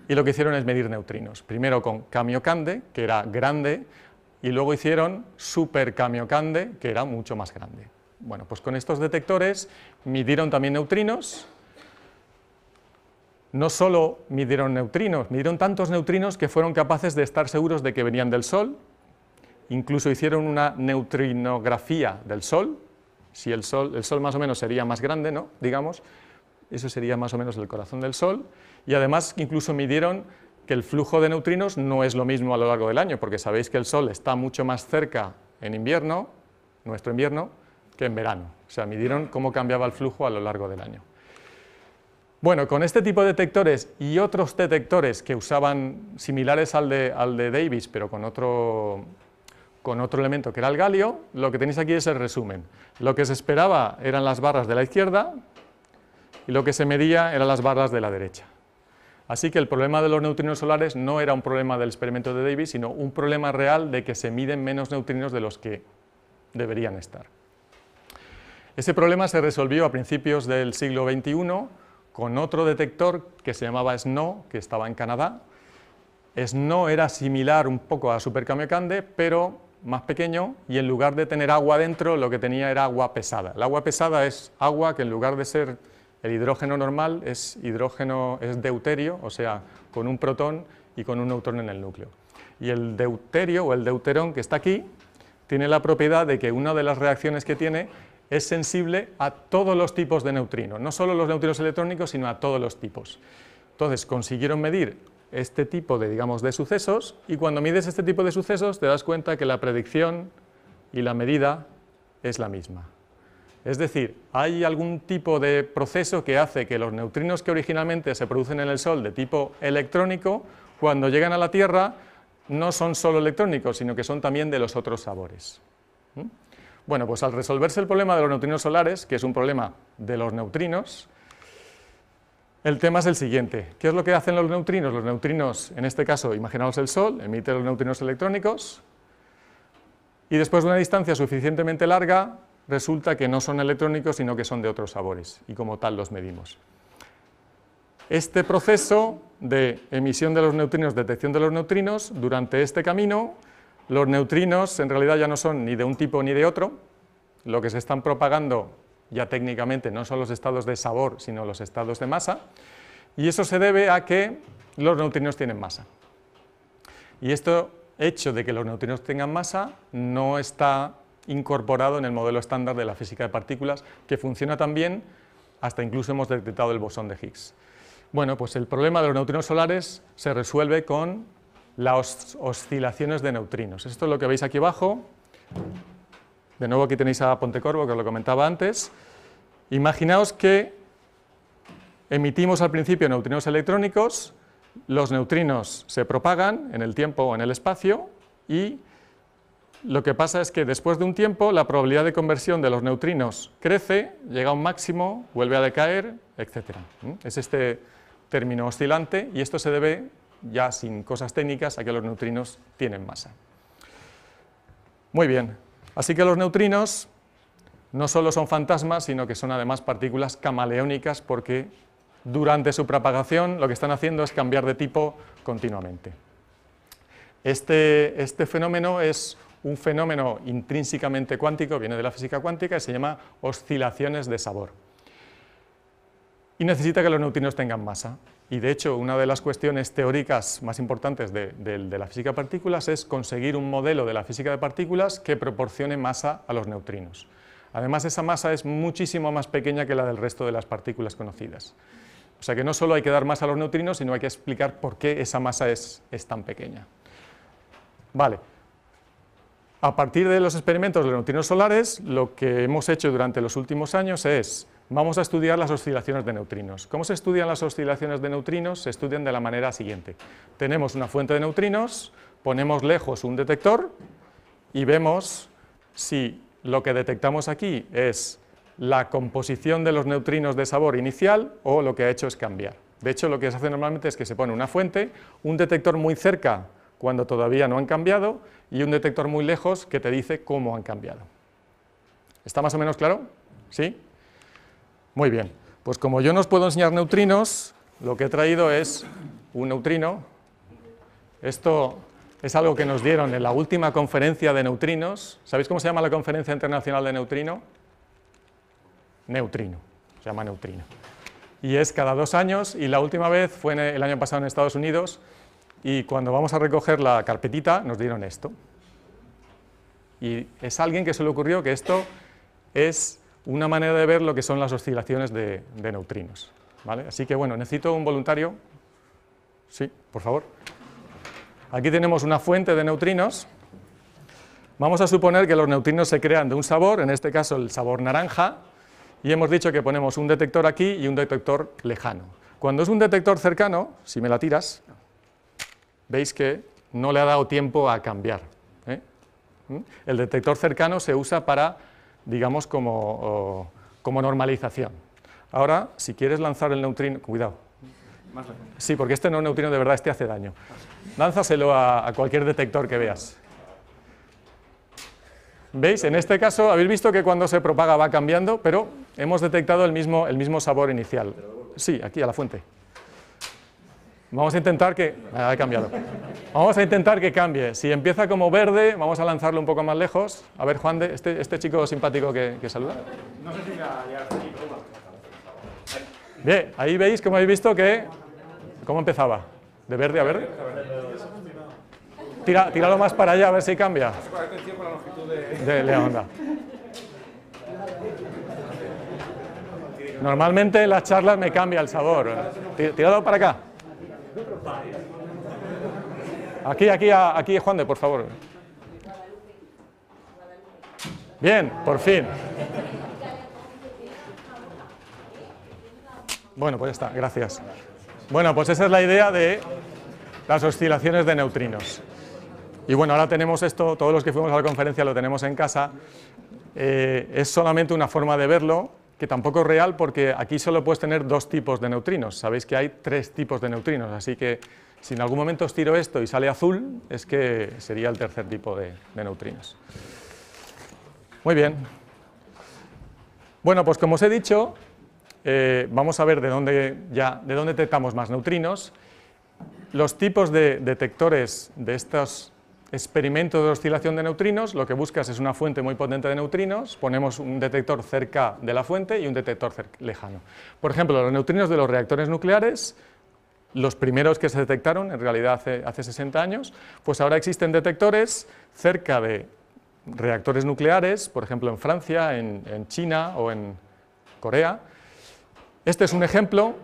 S1: y lo que hicieron es medir neutrinos. Primero con Kamiokande, que era grande, y luego hicieron super Kamiokande, que era mucho más grande. Bueno, pues con estos detectores midieron también neutrinos no solo midieron neutrinos, midieron tantos neutrinos que fueron capaces de estar seguros de que venían del Sol, incluso hicieron una neutrinografía del Sol, si el Sol, más o menos sería más grande, ¿no? digamos, eso sería más o menos el corazón del Sol, y además incluso midieron que el flujo de neutrinos no es lo mismo a lo largo del año, porque sabéis que el Sol está mucho más cerca en invierno, nuestro invierno, que en verano. O sea, midieron cómo cambiaba el flujo a lo largo del año. Bueno, con este tipo de detectores y otros detectores que usaban similares al de, al de Davis, pero con otro, con otro elemento que era el galio, lo que tenéis aquí es el resumen. Lo que se esperaba eran las barras de la izquierda y lo que se medía eran las barras de la derecha. Así que el problema de los neutrinos solares no era un problema del experimento de Davis, sino un problema real de que se miden menos neutrinos de los que deberían estar. Ese problema se resolvió a principios del siglo XXI con otro detector que se llamaba SNO, que estaba en Canadá. SNO era similar un poco a Supercamiocande, pero más pequeño y en lugar de tener agua dentro, lo que tenía era agua pesada. El agua pesada es agua que en lugar de ser el hidrógeno normal es hidrógeno es deuterio, o sea, con un protón y con un neutrón en el núcleo. Y el deuterio o el deuterón que está aquí tiene la propiedad de que una de las reacciones que tiene es sensible a todos los tipos de neutrinos, no solo los neutrinos electrónicos, sino a todos los tipos. Entonces, consiguieron medir este tipo de, digamos, de sucesos y cuando mides este tipo de sucesos te das cuenta que la predicción y la medida es la misma. Es decir, hay algún tipo de proceso que hace que los neutrinos que originalmente se producen en el Sol de tipo electrónico, cuando llegan a la Tierra, no son solo electrónicos, sino que son también de los otros sabores. ¿Mm? Bueno, pues al resolverse el problema de los neutrinos solares, que es un problema de los neutrinos, el tema es el siguiente. ¿Qué es lo que hacen los neutrinos? Los neutrinos, en este caso, imaginaos el Sol, emite los neutrinos electrónicos y después de una distancia suficientemente larga resulta que no son electrónicos sino que son de otros sabores y como tal los medimos. Este proceso de emisión de los neutrinos, detección de los neutrinos, durante este camino los neutrinos en realidad ya no son ni de un tipo ni de otro, lo que se están propagando ya técnicamente no son los estados de sabor, sino los estados de masa, y eso se debe a que los neutrinos tienen masa. Y esto hecho de que los neutrinos tengan masa no está incorporado en el modelo estándar de la física de partículas, que funciona también, hasta incluso hemos detectado el bosón de Higgs. Bueno, pues el problema de los neutrinos solares se resuelve con las oscilaciones de neutrinos. Esto es lo que veis aquí abajo. De nuevo aquí tenéis a Pontecorvo, que os lo comentaba antes. Imaginaos que emitimos al principio neutrinos electrónicos, los neutrinos se propagan en el tiempo o en el espacio y lo que pasa es que después de un tiempo la probabilidad de conversión de los neutrinos crece, llega a un máximo, vuelve a decaer, etc. Es este término oscilante y esto se debe ya sin cosas técnicas, a que los neutrinos tienen masa. Muy bien, así que los neutrinos no solo son fantasmas, sino que son además partículas camaleónicas porque durante su propagación lo que están haciendo es cambiar de tipo continuamente. Este, este fenómeno es un fenómeno intrínsecamente cuántico, viene de la física cuántica y se llama oscilaciones de sabor. Y necesita que los neutrinos tengan masa. Y de hecho, una de las cuestiones teóricas más importantes de, la física de partículas es conseguir un modelo de la física de partículas que proporcione masa a los neutrinos. Además, esa masa es muchísimo más pequeña que la del resto de las partículas conocidas. O sea que no solo hay que dar masa a los neutrinos, sino hay que explicar por qué esa masa es, es tan pequeña. Vale. A partir de los experimentos de neutrinos solares, lo que hemos hecho durante los últimos años es, vamos a estudiar las oscilaciones de neutrinos. ¿Cómo se estudian las oscilaciones de neutrinos? Se estudian de la manera siguiente. Tenemos una fuente de neutrinos, ponemos lejos un detector y vemos si lo que detectamos aquí es la composición de los neutrinos de sabor inicial o lo que ha hecho es cambiar. De hecho, lo que se hace normalmente es que se pone una fuente, un detector muy cerca cuando todavía no han cambiado y un detector muy lejos que te dice cómo han cambiado. ¿Está más o menos claro? ¿Sí? Muy bien. Pues como yo no os puedo enseñar neutrinos, lo que he traído es un neutrino. Esto es algo que nos dieron en la última conferencia de neutrinos. ¿Sabéis cómo se llama la conferencia internacional de neutrino? Neutrino. Se llama neutrino. Y es cada dos años y la última vez fue el año pasado en Estados Unidos y cuando vamos a recoger la carpetita nos dieron esto. Y es alguien que se le ocurrió que esto es una manera de ver lo que son las oscilaciones de, neutrinos. ¿vale? Así que bueno, necesito un voluntario. Sí, por favor. Aquí tenemos una fuente de neutrinos. Vamos a suponer que los neutrinos se crean de un sabor, en este caso el sabor naranja, y hemos dicho que ponemos un detector aquí y un detector lejano. Cuando es un detector cercano, si me la tiras, veis que no le ha dado tiempo a cambiar. ¿eh? ¿Mm? El detector cercano se usa para, digamos, como, normalización. Ahora, si quieres lanzar el neutrino, cuidado. Sí, porque este no es neutrino de verdad, este hace daño. Lánzaselo a, cualquier detector que veas. ¿Veis? En este caso, habéis visto que cuando se propaga va cambiando, pero hemos detectado el mismo, el mismo sabor inicial. Sí, aquí a la fuente. Vamos a intentar que... Ah, ha cambiado. Vamos a intentar que cambie. Si empieza como verde, vamos a lanzarlo un poco más lejos. A ver, Juan, este, este, chico simpático que, saluda. No sé si ya... Bien, ahí veis, como habéis visto, que... ¿Cómo empezaba? ¿De verde a verde? Tira, tíralo más para allá, a ver si cambia. De la onda. Normalmente en las charlas me cambia el sabor. Tíralo para acá. Aquí, aquí, aquí, Juan de, por favor. Bien, por fin. Bueno, pues ya está, gracias. Bueno, pues esa es la idea de las oscilaciones de neutrinos. Y bueno, ahora tenemos esto, todos los que fuimos a la conferencia lo tenemos en casa. Eh, es solamente una forma de verlo, que tampoco es real porque aquí solo puedes tener dos tipos de neutrinos. Sabéis que hay tres tipos de neutrinos, así que si en algún momento os tiro esto y sale azul, es que sería el tercer tipo de, neutrinos. Muy bien. Bueno, pues como os he dicho, eh, vamos a ver de dónde, ya, de dónde detectamos más neutrinos. Los tipos de detectores de estos experimento de oscilación de neutrinos, lo que buscas es una fuente muy potente de neutrinos, ponemos un detector cerca de la fuente y un detector lejano. Por ejemplo, los neutrinos de los reactores nucleares, los primeros que se detectaron, en realidad hace, 60 años, pues ahora existen detectores cerca de reactores nucleares, por ejemplo en Francia, en, China o en Corea. Este es un ejemplo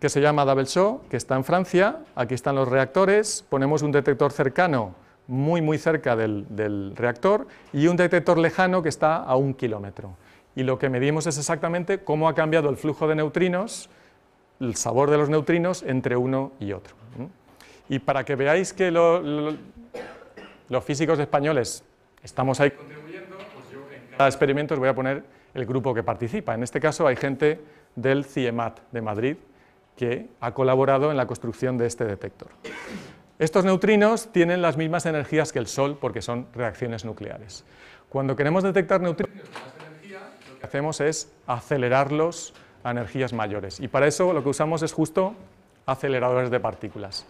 S1: que se llama show que está en Francia, aquí están los reactores, ponemos un detector cercano muy muy cerca del, reactor y un detector lejano que está a un kilómetro. Y lo que medimos es exactamente cómo ha cambiado el flujo de neutrinos, el sabor de los neutrinos entre uno y otro. Y para que veáis que los físicos españoles estamos ahí contribuyendo, pues yo en cada experimento voy a poner el grupo que participa. En este caso hay gente del CIEMAT de Madrid que ha colaborado en la construcción de este detector. Estos neutrinos tienen las mismas energías que el Sol porque son reacciones nucleares. Cuando queremos detectar neutrinos con más energía, lo que hacemos es acelerarlos a energías mayores. Y para eso lo que usamos es justo aceleradores de partículas.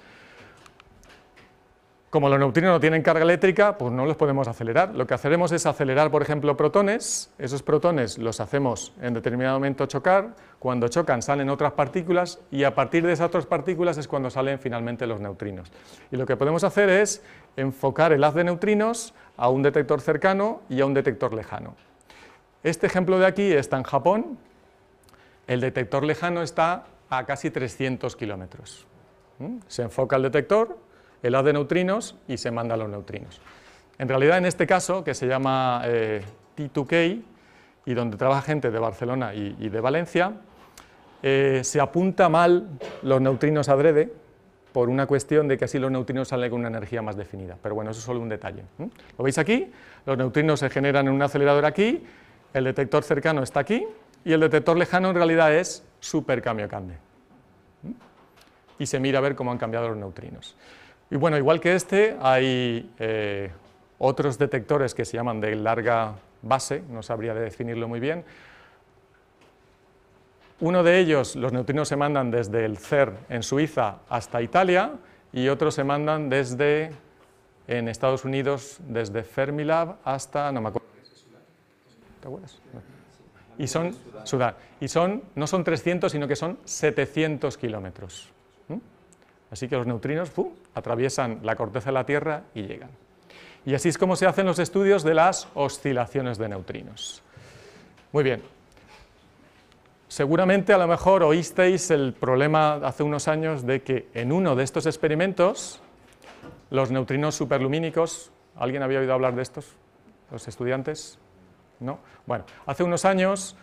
S1: Como los neutrinos no tienen carga eléctrica, pues no los podemos acelerar. Lo que haremos es acelerar, por ejemplo, protones. Esos protones los hacemos en determinado momento chocar. Cuando chocan salen otras partículas y a partir de esas otras partículas es cuando salen finalmente los neutrinos. Y lo que podemos hacer es enfocar el haz de neutrinos a un detector cercano y a un detector lejano. Este ejemplo de aquí está en Japón. El detector lejano está a casi 300 kilómetros. ¿Mm? Se enfoca el detector el haz de neutrinos y se a los neutrinos. En realidad, en este caso, que se llama eh, T2K, y donde trabaja gente de Barcelona y, de Valencia, eh, se apunta mal los neutrinos adrede por una cuestión de que así los neutrinos salen con una energía más definida. Pero bueno, eso es solo un detalle. ¿Lo veis aquí? Los neutrinos se generan en un acelerador aquí, el detector cercano está aquí, y el detector lejano en realidad es supercamiocande. cambio Y se mira a ver cómo han cambiado los neutrinos. Y bueno, igual que este, hay eh, otros detectores que se llaman de larga base, no sabría definirlo muy bien. Uno de ellos, los neutrinos se mandan desde el CERN en Suiza hasta Italia y otros se mandan desde, en Estados Unidos, desde Fermilab hasta, no me acuerdo. ¿Te acuerdas? Y son, y son, no son 300, sino que son 700 kilómetros. Así que los neutrinos ¡pum! atraviesan la corteza de la Tierra y llegan. Y así es como se hacen los estudios de las oscilaciones de neutrinos. Muy bien. Seguramente a lo mejor oísteis el problema hace unos años de que en uno de estos experimentos, los neutrinos superlumínicos, ¿alguien había oído hablar de estos? ¿Los estudiantes? ¿No? Bueno, hace unos años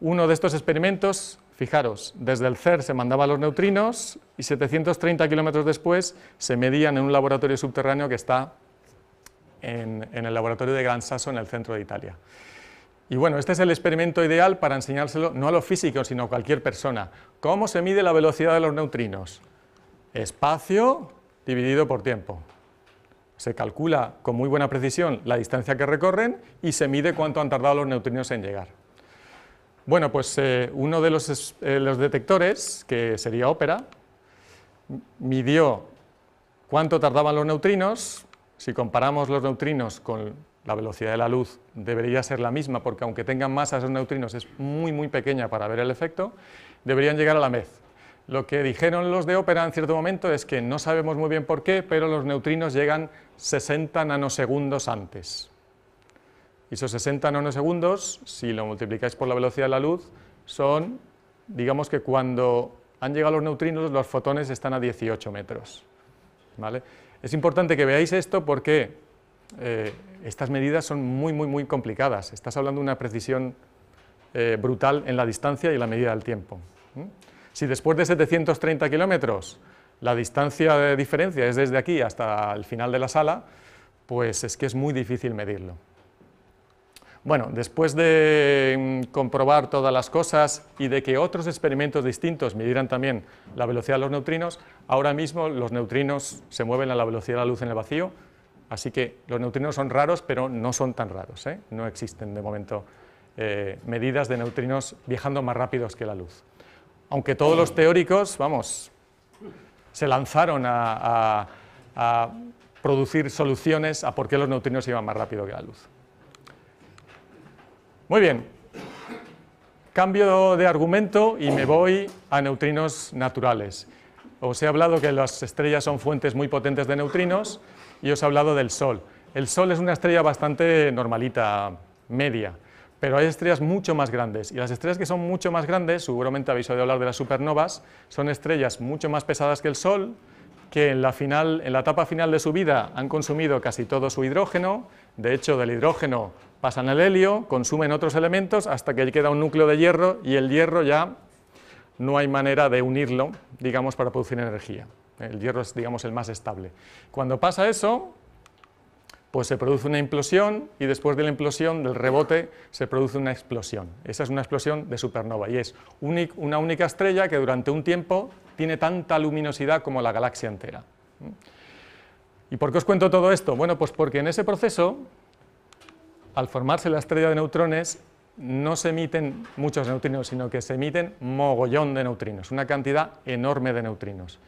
S1: uno de estos experimentos Fijaros, desde el CER se mandaban los neutrinos y 730 kilómetros después se medían en un laboratorio subterráneo que está en, en, el laboratorio de Gran Sasso en el centro de Italia. Y bueno, este es el experimento ideal para enseñárselo no a los físicos, sino a cualquier persona. ¿Cómo se mide la velocidad de los neutrinos? Espacio dividido por tiempo. Se calcula con muy buena precisión la distancia que recorren y se mide cuánto han tardado los neutrinos en llegar. Bueno, pues eh, uno de eh, los, detectores, que sería Opera, midió cuánto tardaban los neutrinos. Si comparamos los neutrinos con la velocidad de la luz, debería ser la misma, porque aunque tengan masa esos neutrinos, es muy, muy pequeña para ver el efecto, deberían llegar a la mez. Lo que dijeron los de Opera en cierto momento es que no sabemos muy bien por qué, pero los neutrinos llegan 60 nanosegundos antes. Y esos 60 nanosegundos, si lo multiplicáis por la velocidad de la luz, son, digamos que cuando han llegado los neutrinos, los fotones están a 18 metros. Es importante que veáis esto porque eh, estas medidas son muy, muy, muy complicadas. Estás hablando de una precisión eh, brutal en la distancia y la medida del tiempo. Si después de 730 kilómetros la distancia de diferencia es desde aquí hasta el final de la sala, pues es que es muy difícil medirlo. Bueno, después de mm, comprobar todas las cosas y de que otros experimentos distintos midieran también la velocidad de los neutrinos, ahora mismo los neutrinos se mueven a la velocidad de la luz en el vacío, así que los neutrinos son raros, pero no son tan raros, ¿eh? no existen de momento eh, medidas de neutrinos viajando más rápidos que la luz. Aunque todos los teóricos, vamos, se lanzaron a, a producir soluciones a por qué los neutrinos iban más rápido que la luz. Muy bien, cambio de argumento y me voy a neutrinos naturales. Os he hablado que las estrellas son fuentes muy potentes de neutrinos y os he hablado del Sol. El Sol es una estrella bastante normalita, media, pero hay estrellas mucho más grandes. Y las estrellas que son mucho más grandes, seguramente habéis oído hablar de las supernovas, son estrellas mucho más pesadas que el Sol, que en la, en la etapa final de su vida han consumido casi todo su hidrógeno, de hecho del hidrógeno pasan el helio, consumen otros elementos hasta que queda un núcleo de hierro y el hierro ya no hay manera de unirlo, digamos, para producir energía. El hierro es, digamos, el más estable. Cuando pasa eso, pues se produce una implosión y después de la implosión, del rebote, se produce una explosión. Esa es una explosión de supernova y es una única estrella que durante un tiempo tiene tanta luminosidad como la galaxia entera. ¿Mm? ¿Y por qué os cuento todo esto? Bueno, pues porque en ese proceso al formarse la estrella de neutrones, no se emiten muchos neutrinos, sino que se emiten mogollón de neutrinos, una cantidad enorme de neutrinos.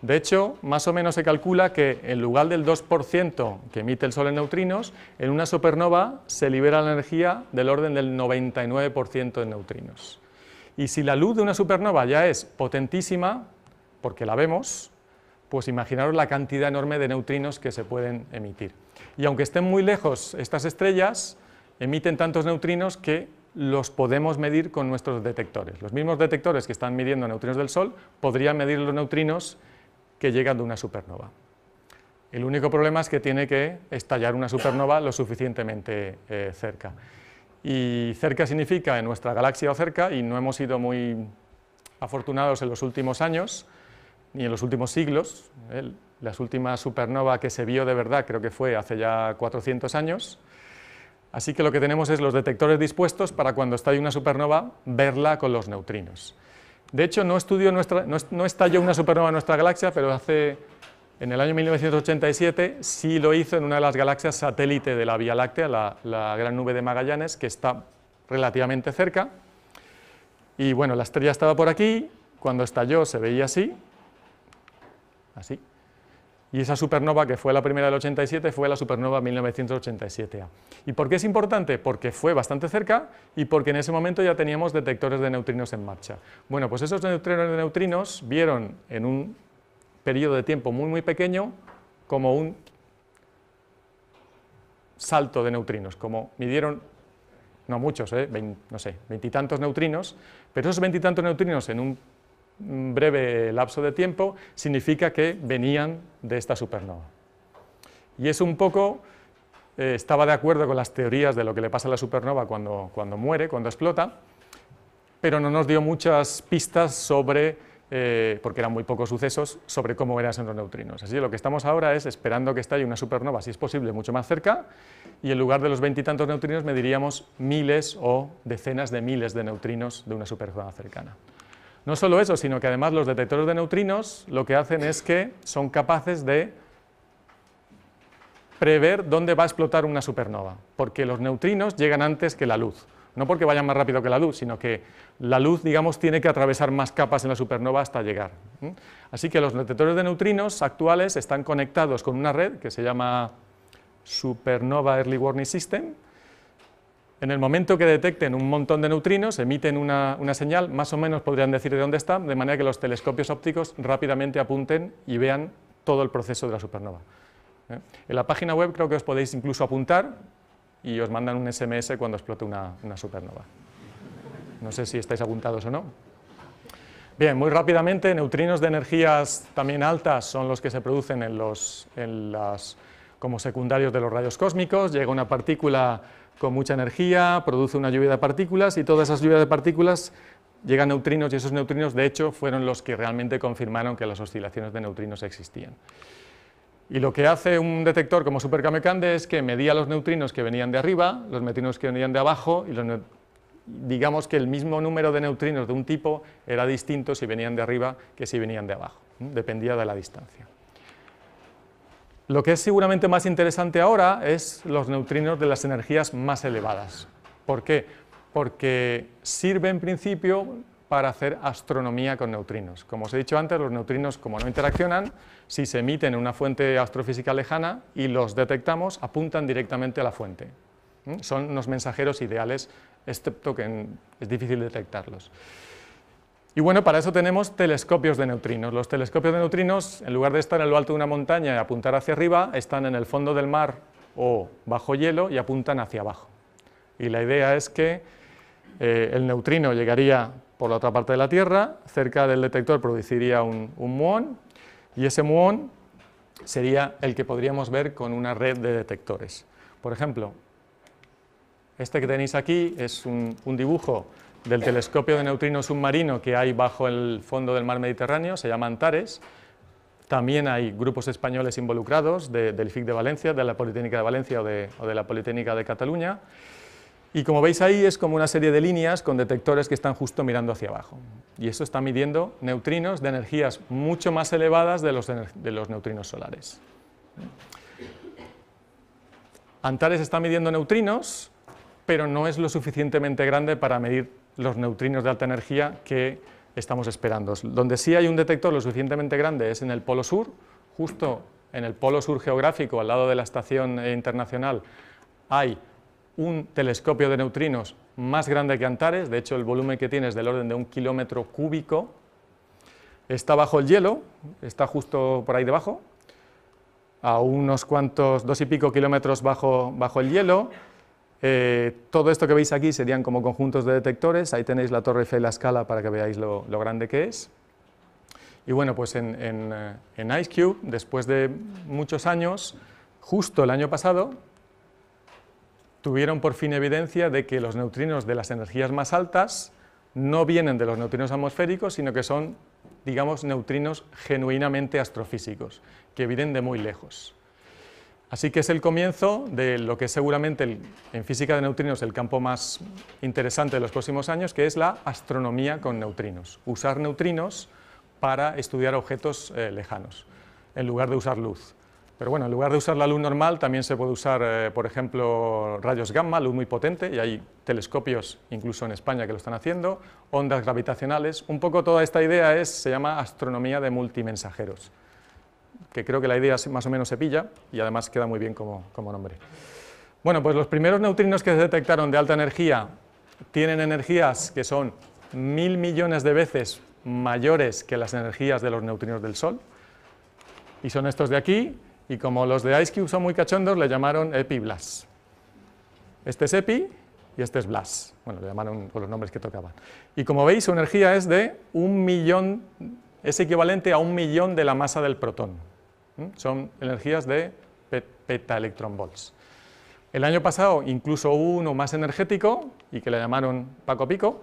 S1: De hecho, más o menos se calcula que en lugar del 2% que emite el Sol en neutrinos, en una supernova se libera la energía del orden del 99% de neutrinos. Y si la luz de una supernova ya es potentísima, porque la vemos, pues imaginaros la cantidad enorme de neutrinos que se pueden emitir y aunque estén muy lejos estas estrellas, emiten tantos neutrinos que los podemos medir con nuestros detectores. Los mismos detectores que están midiendo neutrinos del Sol podrían medir los neutrinos que llegan de una supernova. El único problema es que tiene que estallar una supernova lo suficientemente eh, cerca. Y cerca significa en nuestra galaxia o cerca, y no hemos sido muy afortunados en los últimos años, ni en los últimos siglos. Las últimas supernova que se vio de verdad creo que fue hace ya 400 años. Así que lo que tenemos es los detectores dispuestos para cuando estalle una supernova verla con los neutrinos. De hecho, no, estudio nuestra, no, estalló una supernova en nuestra galaxia, pero hace, en el año 1987 sí lo hizo en una de las galaxias satélite de la Vía Láctea, la Gran Nube de Magallanes, que está relativamente cerca. Y bueno, la estrella estaba por aquí, cuando estalló se veía así, así, y esa supernova, que fue la primera del 87, fue la supernova 1987A. ¿Y por qué es importante? Porque fue bastante cerca y porque en ese momento ya teníamos detectores de neutrinos en marcha. Bueno, pues esos detectores de neutrinos vieron en un periodo de tiempo muy, muy pequeño como un salto de neutrinos, como midieron, no muchos, ¿eh? no sé, veintitantos neutrinos, pero esos veintitantos neutrinos en un breve lapso de tiempo, significa que venían de esta supernova. Y es un poco, eh, estaba de acuerdo con las teorías de lo que le pasa a la supernova cuando, muere, cuando explota, pero no nos dio muchas pistas sobre, eh, porque eran muy pocos sucesos, sobre cómo eran esos neutrinos. Así que lo que estamos ahora es esperando que estalle una supernova, si es posible, mucho más cerca, y en lugar de los veintitantos neutrinos mediríamos miles o decenas de miles de neutrinos de una supernova cercana. No solo eso, sino que además los detectores de neutrinos lo que hacen es que son capaces de prever dónde va a explotar una supernova, porque los neutrinos llegan antes que la luz. No porque vayan más rápido que la luz, sino que la luz, digamos, tiene que atravesar más capas en la supernova hasta llegar. Así que los detectores de neutrinos actuales están conectados con una red que se llama Supernova Early Warning System, en el momento que detecten un montón de neutrinos, emiten una, una, señal, más o menos podrían decir de dónde está, de manera que los telescopios ópticos rápidamente apunten y vean todo el proceso de la supernova. ¿eh? En la página web creo que os podéis incluso apuntar y os mandan un SMS cuando explote una, una supernova. No sé si estáis apuntados o no. Bien, muy rápidamente, neutrinos de energías también altas son los que se producen en los, en las, como secundarios de los rayos cósmicos. Llega una partícula con mucha energía, produce una lluvia de partículas y todas esas lluvias de partículas llegan neutrinos y esos neutrinos de hecho fueron los que realmente confirmaron que las oscilaciones de neutrinos existían. Y lo que hace un detector como Super es que medía los neutrinos que venían de arriba, los neutrinos que venían de abajo y digamos que el mismo número de neutrinos de un tipo era distinto si venían de arriba que si venían de abajo, dependía de la distancia. Lo que es seguramente más interesante ahora es los neutrinos de las energías más elevadas. ¿Por qué? Porque sirve en principio para hacer astronomía con neutrinos. Como os he dicho antes, los neutrinos como no interaccionan, si se emiten en una fuente astrofísica lejana y los detectamos, apuntan directamente a la fuente. ¿Mm? Son unos mensajeros ideales, excepto que es difícil detectarlos. Y bueno, para eso tenemos telescopios de neutrinos. Los telescopios de neutrinos, en lugar de estar en lo alto de una montaña y apuntar hacia arriba, están en el fondo del mar o bajo hielo y apuntan hacia abajo. Y la idea es que eh, el neutrino llegaría por la otra parte de la Tierra, cerca del detector produciría un, muón, y ese muón sería el que podríamos ver con una red de detectores. Por ejemplo, este que tenéis aquí es un dibujo del telescopio de neutrinos submarino que hay bajo el fondo del mar Mediterráneo, se llama Antares. También hay grupos españoles involucrados del FIC de Valencia, de la Politécnica de Valencia o de, o de la Politécnica de Cataluña. Y como veis ahí es como una serie de líneas con detectores que están justo mirando hacia abajo. Y eso está midiendo neutrinos de energías mucho más elevadas de los, de los neutrinos solares. Antares está midiendo neutrinos, pero no es lo suficientemente grande para medir los neutrinos de alta energía que estamos esperando. Donde sí hay un detector lo suficientemente grande es en el polo sur, justo en el polo sur geográfico, al lado de la estación eh, internacional, hay un telescopio de neutrinos más grande que Antares, de hecho el volumen que tiene es del orden de un kilómetro cúbico, está bajo el hielo, está justo por ahí debajo, a unos cuantos, dos y pico kilómetros bajo, bajo el hielo, eh, todo esto que veis aquí serían como conjuntos de detectores, ahí tenéis la torre y la escala para que veáis lo, grande que es. Y bueno, pues en, eh, IceCube, después de muchos años, justo el año pasado, tuvieron por fin evidencia de que los neutrinos de las energías más altas no vienen de los neutrinos atmosféricos, sino que son, digamos, neutrinos genuinamente astrofísicos, que vienen de muy lejos. Así que es el comienzo de lo que es seguramente en física de neutrinos el campo más interesante de los próximos años, que es la astronomía con neutrinos. Usar neutrinos para estudiar objetos eh, lejanos, en lugar de usar luz. Pero bueno, en lugar de usar la luz normal, también se puede usar, eh, por ejemplo, rayos gamma, luz muy potente, y hay telescopios, incluso en España, que lo están haciendo, ondas gravitacionales. Un poco toda esta idea es, se llama astronomía de multimensajeros que creo que la idea más o menos se pilla y además queda muy bien como, nombre. Bueno, pues los primeros neutrinos que se detectaron de alta energía tienen energías que son mil millones de veces mayores que las energías de los neutrinos del Sol, y son estos de aquí, y como los de IceCube son muy cachondos, le llamaron EpiBlast. Este es Epi y este es Blas. Bueno, le llamaron por los nombres que tocaban. Y como veis, su energía es de un millón, es equivalente a un millón de la masa del protón. Son energías de volts. El año pasado incluso hubo uno más energético y que le llamaron Paco Pico,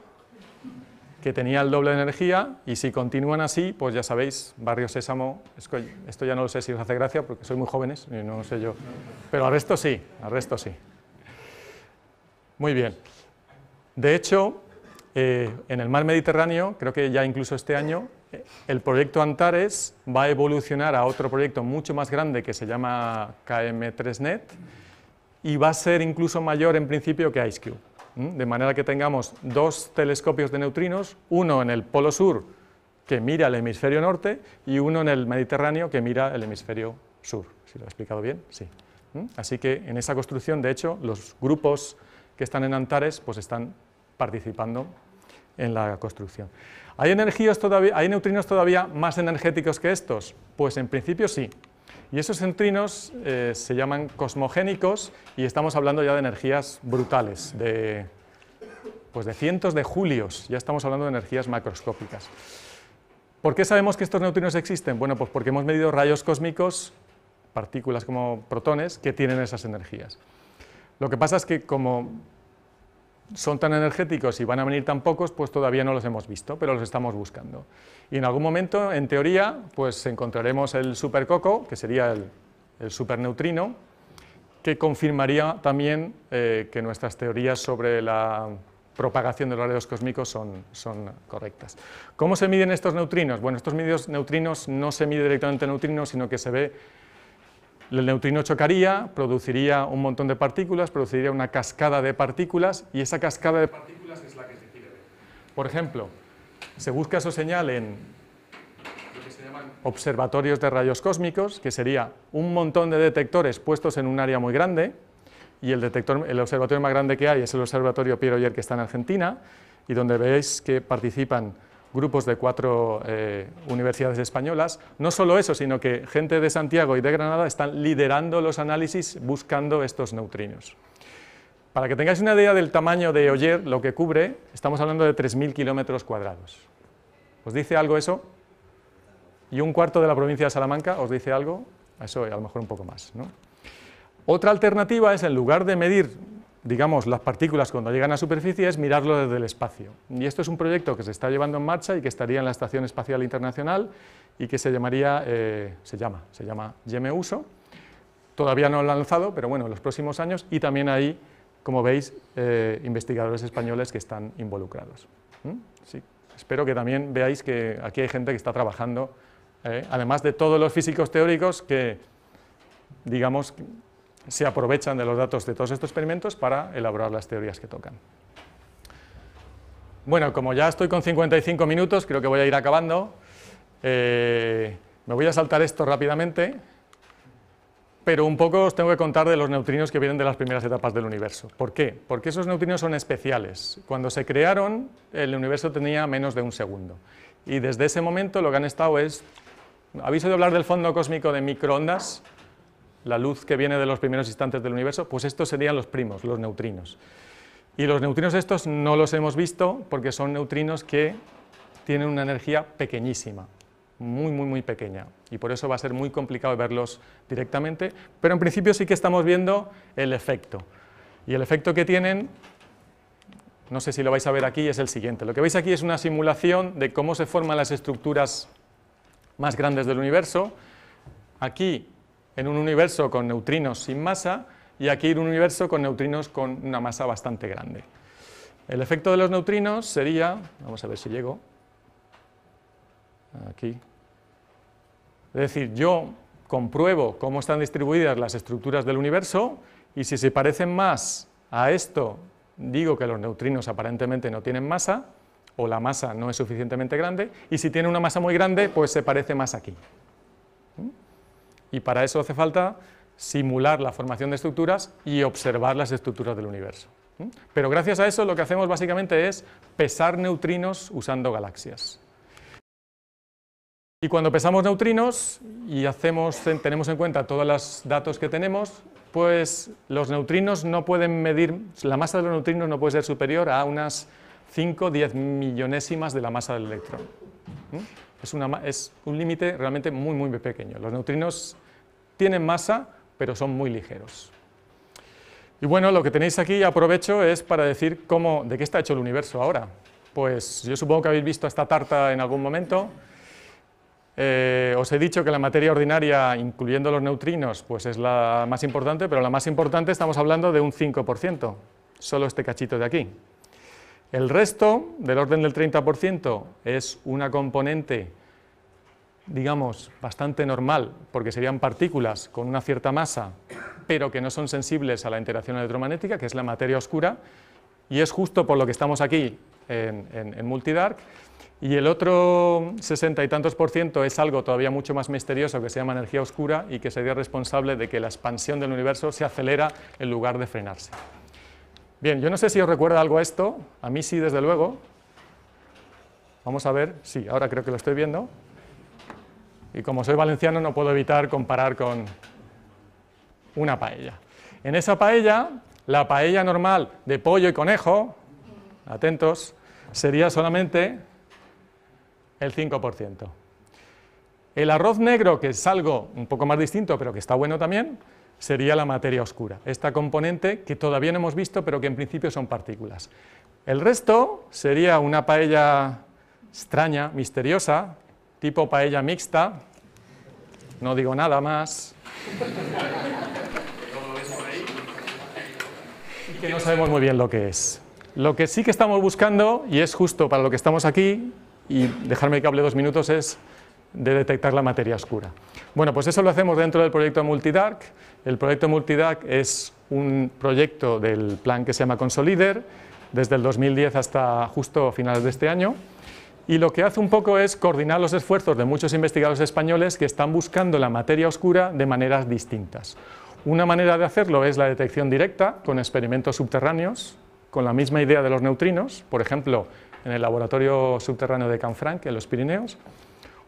S1: que tenía el doble de energía y si continúan así, pues ya sabéis, Barrio Sésamo, esto ya no lo sé si os hace gracia porque soy muy jóvenes no sé yo, pero al resto sí, al resto sí. Muy bien. De hecho, eh, en el mar Mediterráneo, creo que ya incluso este año, el proyecto Antares va a evolucionar a otro proyecto mucho más grande que se llama KM3Net y va a ser incluso mayor en principio que IceCube. De manera que tengamos dos telescopios de neutrinos, uno en el polo sur que mira el hemisferio norte y uno en el Mediterráneo que mira el hemisferio sur. ¿Si lo he explicado bien? Sí. Así que en esa construcción, de hecho, los grupos que están en Antares pues están participando en la construcción. ¿Hay, neutrinos todavía más energéticos que estos? Pues en principio sí. Y esos neutrinos eh, se llaman cosmogénicos y estamos hablando ya de energías brutales, de, pues de cientos de julios, ya estamos hablando de energías macroscópicas. ¿Por qué sabemos que estos neutrinos existen? Bueno, pues porque hemos medido rayos cósmicos, partículas como protones, que tienen esas energías. Lo que pasa es que como son tan energéticos y van a venir tan pocos, pues todavía no los hemos visto, pero los estamos buscando. Y en algún momento, en teoría, pues encontraremos el supercoco, que sería el, superneutrino, que confirmaría también eh, que nuestras teorías sobre la propagación de los rayos cósmicos son, correctas. ¿Cómo se miden estos neutrinos? Bueno, estos medios neutrinos no se miden directamente neutrinos, sino que se ve el neutrino chocaría, produciría un montón de partículas, produciría una cascada de partículas y esa cascada de partículas es la que se quiere ver. Por ejemplo, se busca su señal en se llaman observatorios de rayos cósmicos, que sería un montón de detectores puestos en un área muy grande, y el, detector, el observatorio más grande que hay es el observatorio Pierre que está en Argentina, y donde veis que participan grupos de cuatro eh, universidades españolas. No solo eso, sino que gente de Santiago y de Granada están liderando los análisis buscando estos neutrinos. Para que tengáis una idea del tamaño de Oyer, lo que cubre, estamos hablando de 3.000 kilómetros cuadrados. ¿Os dice algo eso? ¿Y un cuarto de la provincia de Salamanca os dice algo? Eso a lo mejor un poco más. Otra alternativa es, en lugar de medir digamos, las partículas cuando llegan a superficie es mirarlo desde el espacio. Y esto es un proyecto que se está llevando en marcha y que estaría en la Estación Espacial Internacional y que se llamaría, eh, se llama, se llama Yemeuso. Todavía no lo han lanzado, pero bueno, en los próximos años. Y también ahí, como veis, eh, investigadores españoles que están involucrados. ¿Mm? Sí. Espero que también veáis que aquí hay gente que está trabajando, eh, además de todos los físicos teóricos que, digamos, se aprovechan de los datos de todos estos experimentos para elaborar las teorías que tocan. Bueno, como ya estoy con 55 minutos, creo que voy a ir acabando. Eh, me voy a saltar esto rápidamente, pero un poco os tengo que contar de los neutrinos que vienen de las primeras etapas del universo. ¿Por qué? Porque esos neutrinos son especiales. Cuando se crearon, el universo tenía menos de un segundo. Y desde ese momento lo que han estado es... Aviso de hablar del fondo cósmico de microondas? la luz que viene de los primeros instantes del universo, pues estos serían los primos, los neutrinos. Y los neutrinos estos no los hemos visto porque son neutrinos que tienen una energía pequeñísima, muy, muy, muy pequeña. Y por eso va a ser muy complicado verlos directamente, pero en principio sí que estamos viendo el efecto. Y el efecto que tienen, no sé si lo vais a ver aquí, es el siguiente. Lo que veis aquí es una simulación de cómo se forman las estructuras más grandes del universo. Aquí en un universo con neutrinos sin masa y aquí en un universo con neutrinos con una masa bastante grande. El efecto de los neutrinos sería, vamos a ver si llego, aquí, es decir, yo compruebo cómo están distribuidas las estructuras del universo y si se parecen más a esto, digo que los neutrinos aparentemente no tienen masa, o la masa no es suficientemente grande, y si tiene una masa muy grande, pues se parece más aquí. Y para eso hace falta simular la formación de estructuras y observar las estructuras del universo. Pero gracias a eso lo que hacemos básicamente es pesar neutrinos usando galaxias. Y cuando pesamos neutrinos y tenemos en cuenta todos los datos que tenemos, pues los neutrinos no pueden medir, la masa de los neutrinos no puede ser superior a unas 5 10 millonésimas de la masa del electrón. Es, un límite realmente muy, muy pequeño. Los neutrinos tienen masa, pero son muy ligeros. Y bueno, lo que tenéis aquí, aprovecho, es para decir cómo, de qué está hecho el universo ahora. Pues yo supongo que habéis visto esta tarta en algún momento. Eh, os he dicho que la materia ordinaria, incluyendo los neutrinos, pues es la más importante, pero la más importante estamos hablando de un 5%, solo este cachito de aquí. El resto, del orden del 30%, es una componente digamos, bastante normal, porque serían partículas con una cierta masa, pero que no son sensibles a la interacción electromagnética, que es la materia oscura, y es justo por lo que estamos aquí en, Multidark, y el otro sesenta y tantos por ciento es algo todavía mucho más misterioso que se llama energía oscura y que sería responsable de que la expansión del universo se acelera en lugar de frenarse. Bien, yo no sé si os recuerda algo a esto, a mí sí desde luego. Vamos a ver, sí, ahora creo que lo estoy viendo. Y como soy valenciano no puedo evitar comparar con una paella. En esa paella, la paella normal de pollo y conejo, atentos, sería solamente el 5%. El arroz negro, que es algo un poco más distinto, pero que está bueno también, sería la materia oscura, esta componente que todavía no hemos visto, pero que en principio son partículas. El resto sería una paella extraña, misteriosa, tipo paella mixta. No digo nada más. Y que no sabemos muy bien lo que es. Lo que sí que estamos buscando, y es justo para lo que estamos aquí, y dejarme que hable dos minutos, es de detectar la materia oscura. Bueno, pues eso lo hacemos dentro del proyecto Multidark. El proyecto Multidark es un proyecto del plan que se llama Consolider, desde el 2010 hasta justo finales de este año y lo que hace un poco es coordinar los esfuerzos de muchos investigadores españoles que están buscando la materia oscura de maneras distintas. Una manera de hacerlo es la detección directa con experimentos subterráneos, con la misma idea de los neutrinos, por ejemplo, en el laboratorio subterráneo de Canfranc, en los Pirineos.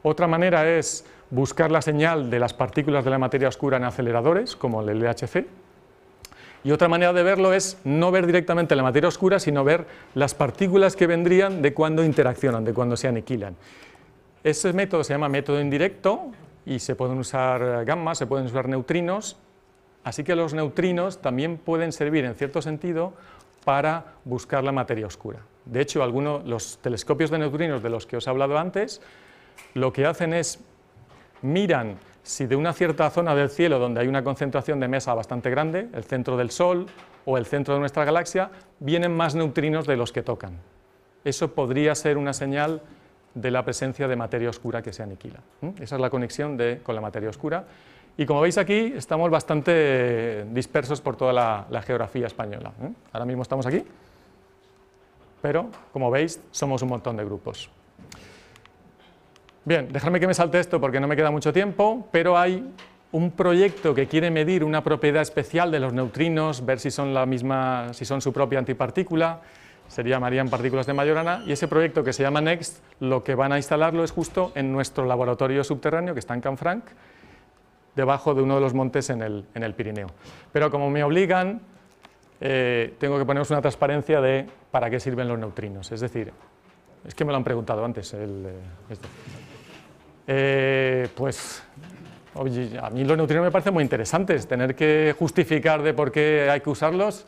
S1: Otra manera es buscar la señal de las partículas de la materia oscura en aceleradores, como el LHC, y otra manera de verlo es no ver directamente la materia oscura, sino ver las partículas que vendrían de cuando interaccionan, de cuando se aniquilan. Ese método se llama método indirecto y se pueden usar gammas, se pueden usar neutrinos, así que los neutrinos también pueden servir en cierto sentido para buscar la materia oscura. De hecho, algunos los telescopios de neutrinos de los que os he hablado antes, lo que hacen es miran si de una cierta zona del cielo donde hay una concentración de mesa bastante grande, el centro del Sol o el centro de nuestra galaxia, vienen más neutrinos de los que tocan. Eso podría ser una señal de la presencia de materia oscura que se aniquila. Esa es la conexión con la materia oscura. Y como veis aquí, estamos bastante dispersos por toda la, geografía española. Ahora mismo estamos aquí, pero como veis, somos un montón de grupos. Bien, dejadme que me salte esto porque no me queda mucho tiempo, pero hay un proyecto que quiere medir una propiedad especial de los neutrinos, ver si son, la misma, si son su propia antipartícula, se llamarían partículas de Majorana, y ese proyecto que se llama NEXT, lo que van a instalarlo es justo en nuestro laboratorio subterráneo que está en Canfranc, debajo de uno de los montes en el, Pirineo. Pero como me obligan, eh, tengo que poneros una transparencia de para qué sirven los neutrinos, es decir, es que me lo han preguntado antes. El, eh, este. Eh, pues a mí los neutrinos me parecen muy interesantes, tener que justificar de por qué hay que usarlos,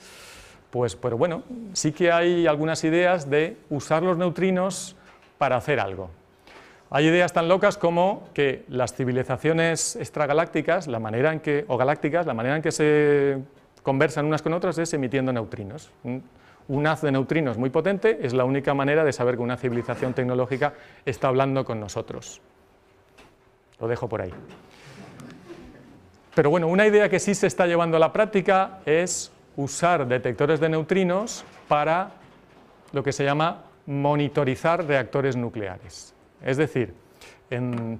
S1: pues pero bueno, sí que hay algunas ideas de usar los neutrinos para hacer algo. Hay ideas tan locas como que las civilizaciones extragalácticas, la manera en que, o galácticas, la manera en que se conversan unas con otras es emitiendo neutrinos. Un haz de neutrinos muy potente es la única manera de saber que una civilización tecnológica está hablando con nosotros. Lo dejo por ahí. Pero bueno, una idea que sí se está llevando a la práctica es usar detectores de neutrinos para lo que se llama monitorizar reactores nucleares. Es decir, en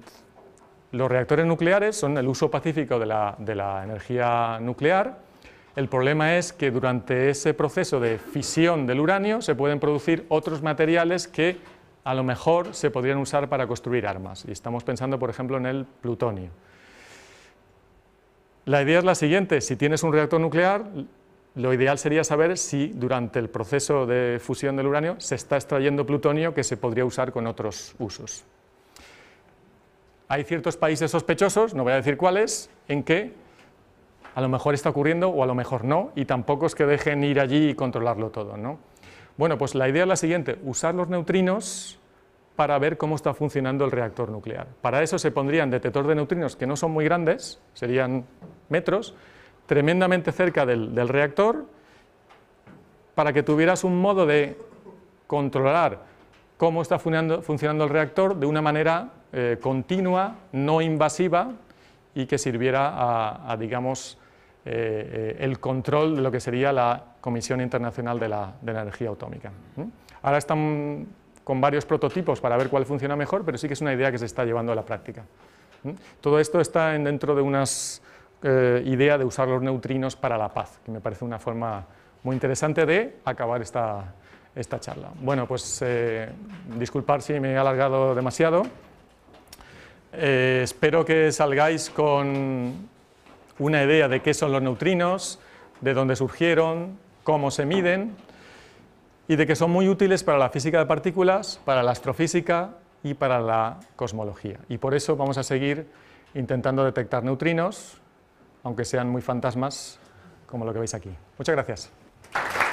S1: los reactores nucleares son el uso pacífico de la energía nuclear. El problema es que durante ese proceso de fisión del uranio se pueden producir otros materiales que a lo mejor se podrían usar para construir armas. Y estamos pensando, por ejemplo, en el plutonio. La idea es la siguiente, si tienes un reactor nuclear, lo ideal sería saber si durante el proceso de fusión del uranio se está extrayendo plutonio que se podría usar con otros usos. Hay ciertos países sospechosos, no voy a decir cuáles, en que a lo mejor está ocurriendo o a lo mejor no, y tampoco es que dejen ir allí y controlarlo todo. ¿no? Bueno, pues la idea es la siguiente, usar los neutrinos para ver cómo está funcionando el reactor nuclear. Para eso se pondrían detectores de neutrinos que no son muy grandes, serían metros, tremendamente cerca del, reactor, para que tuvieras un modo de controlar cómo está funcionando, el reactor de una manera eh, continua, no invasiva, y que sirviera a, digamos, eh, eh, el control de lo que sería la Comisión Internacional de la, Energía Atómica. Ahora están con varios prototipos para ver cuál funciona mejor, pero sí que es una idea que se está llevando a la práctica. Todo esto está dentro de una eh, idea de usar los neutrinos para la paz, que me parece una forma muy interesante de acabar esta, charla. Bueno, pues eh, disculpar si me he alargado demasiado. Eh, espero que salgáis con una idea de qué son los neutrinos, de dónde surgieron, cómo se miden y de que son muy útiles para la física de partículas, para la astrofísica y para la cosmología. Y por eso vamos a seguir intentando detectar neutrinos, aunque sean muy fantasmas, como lo que veis aquí. Muchas gracias.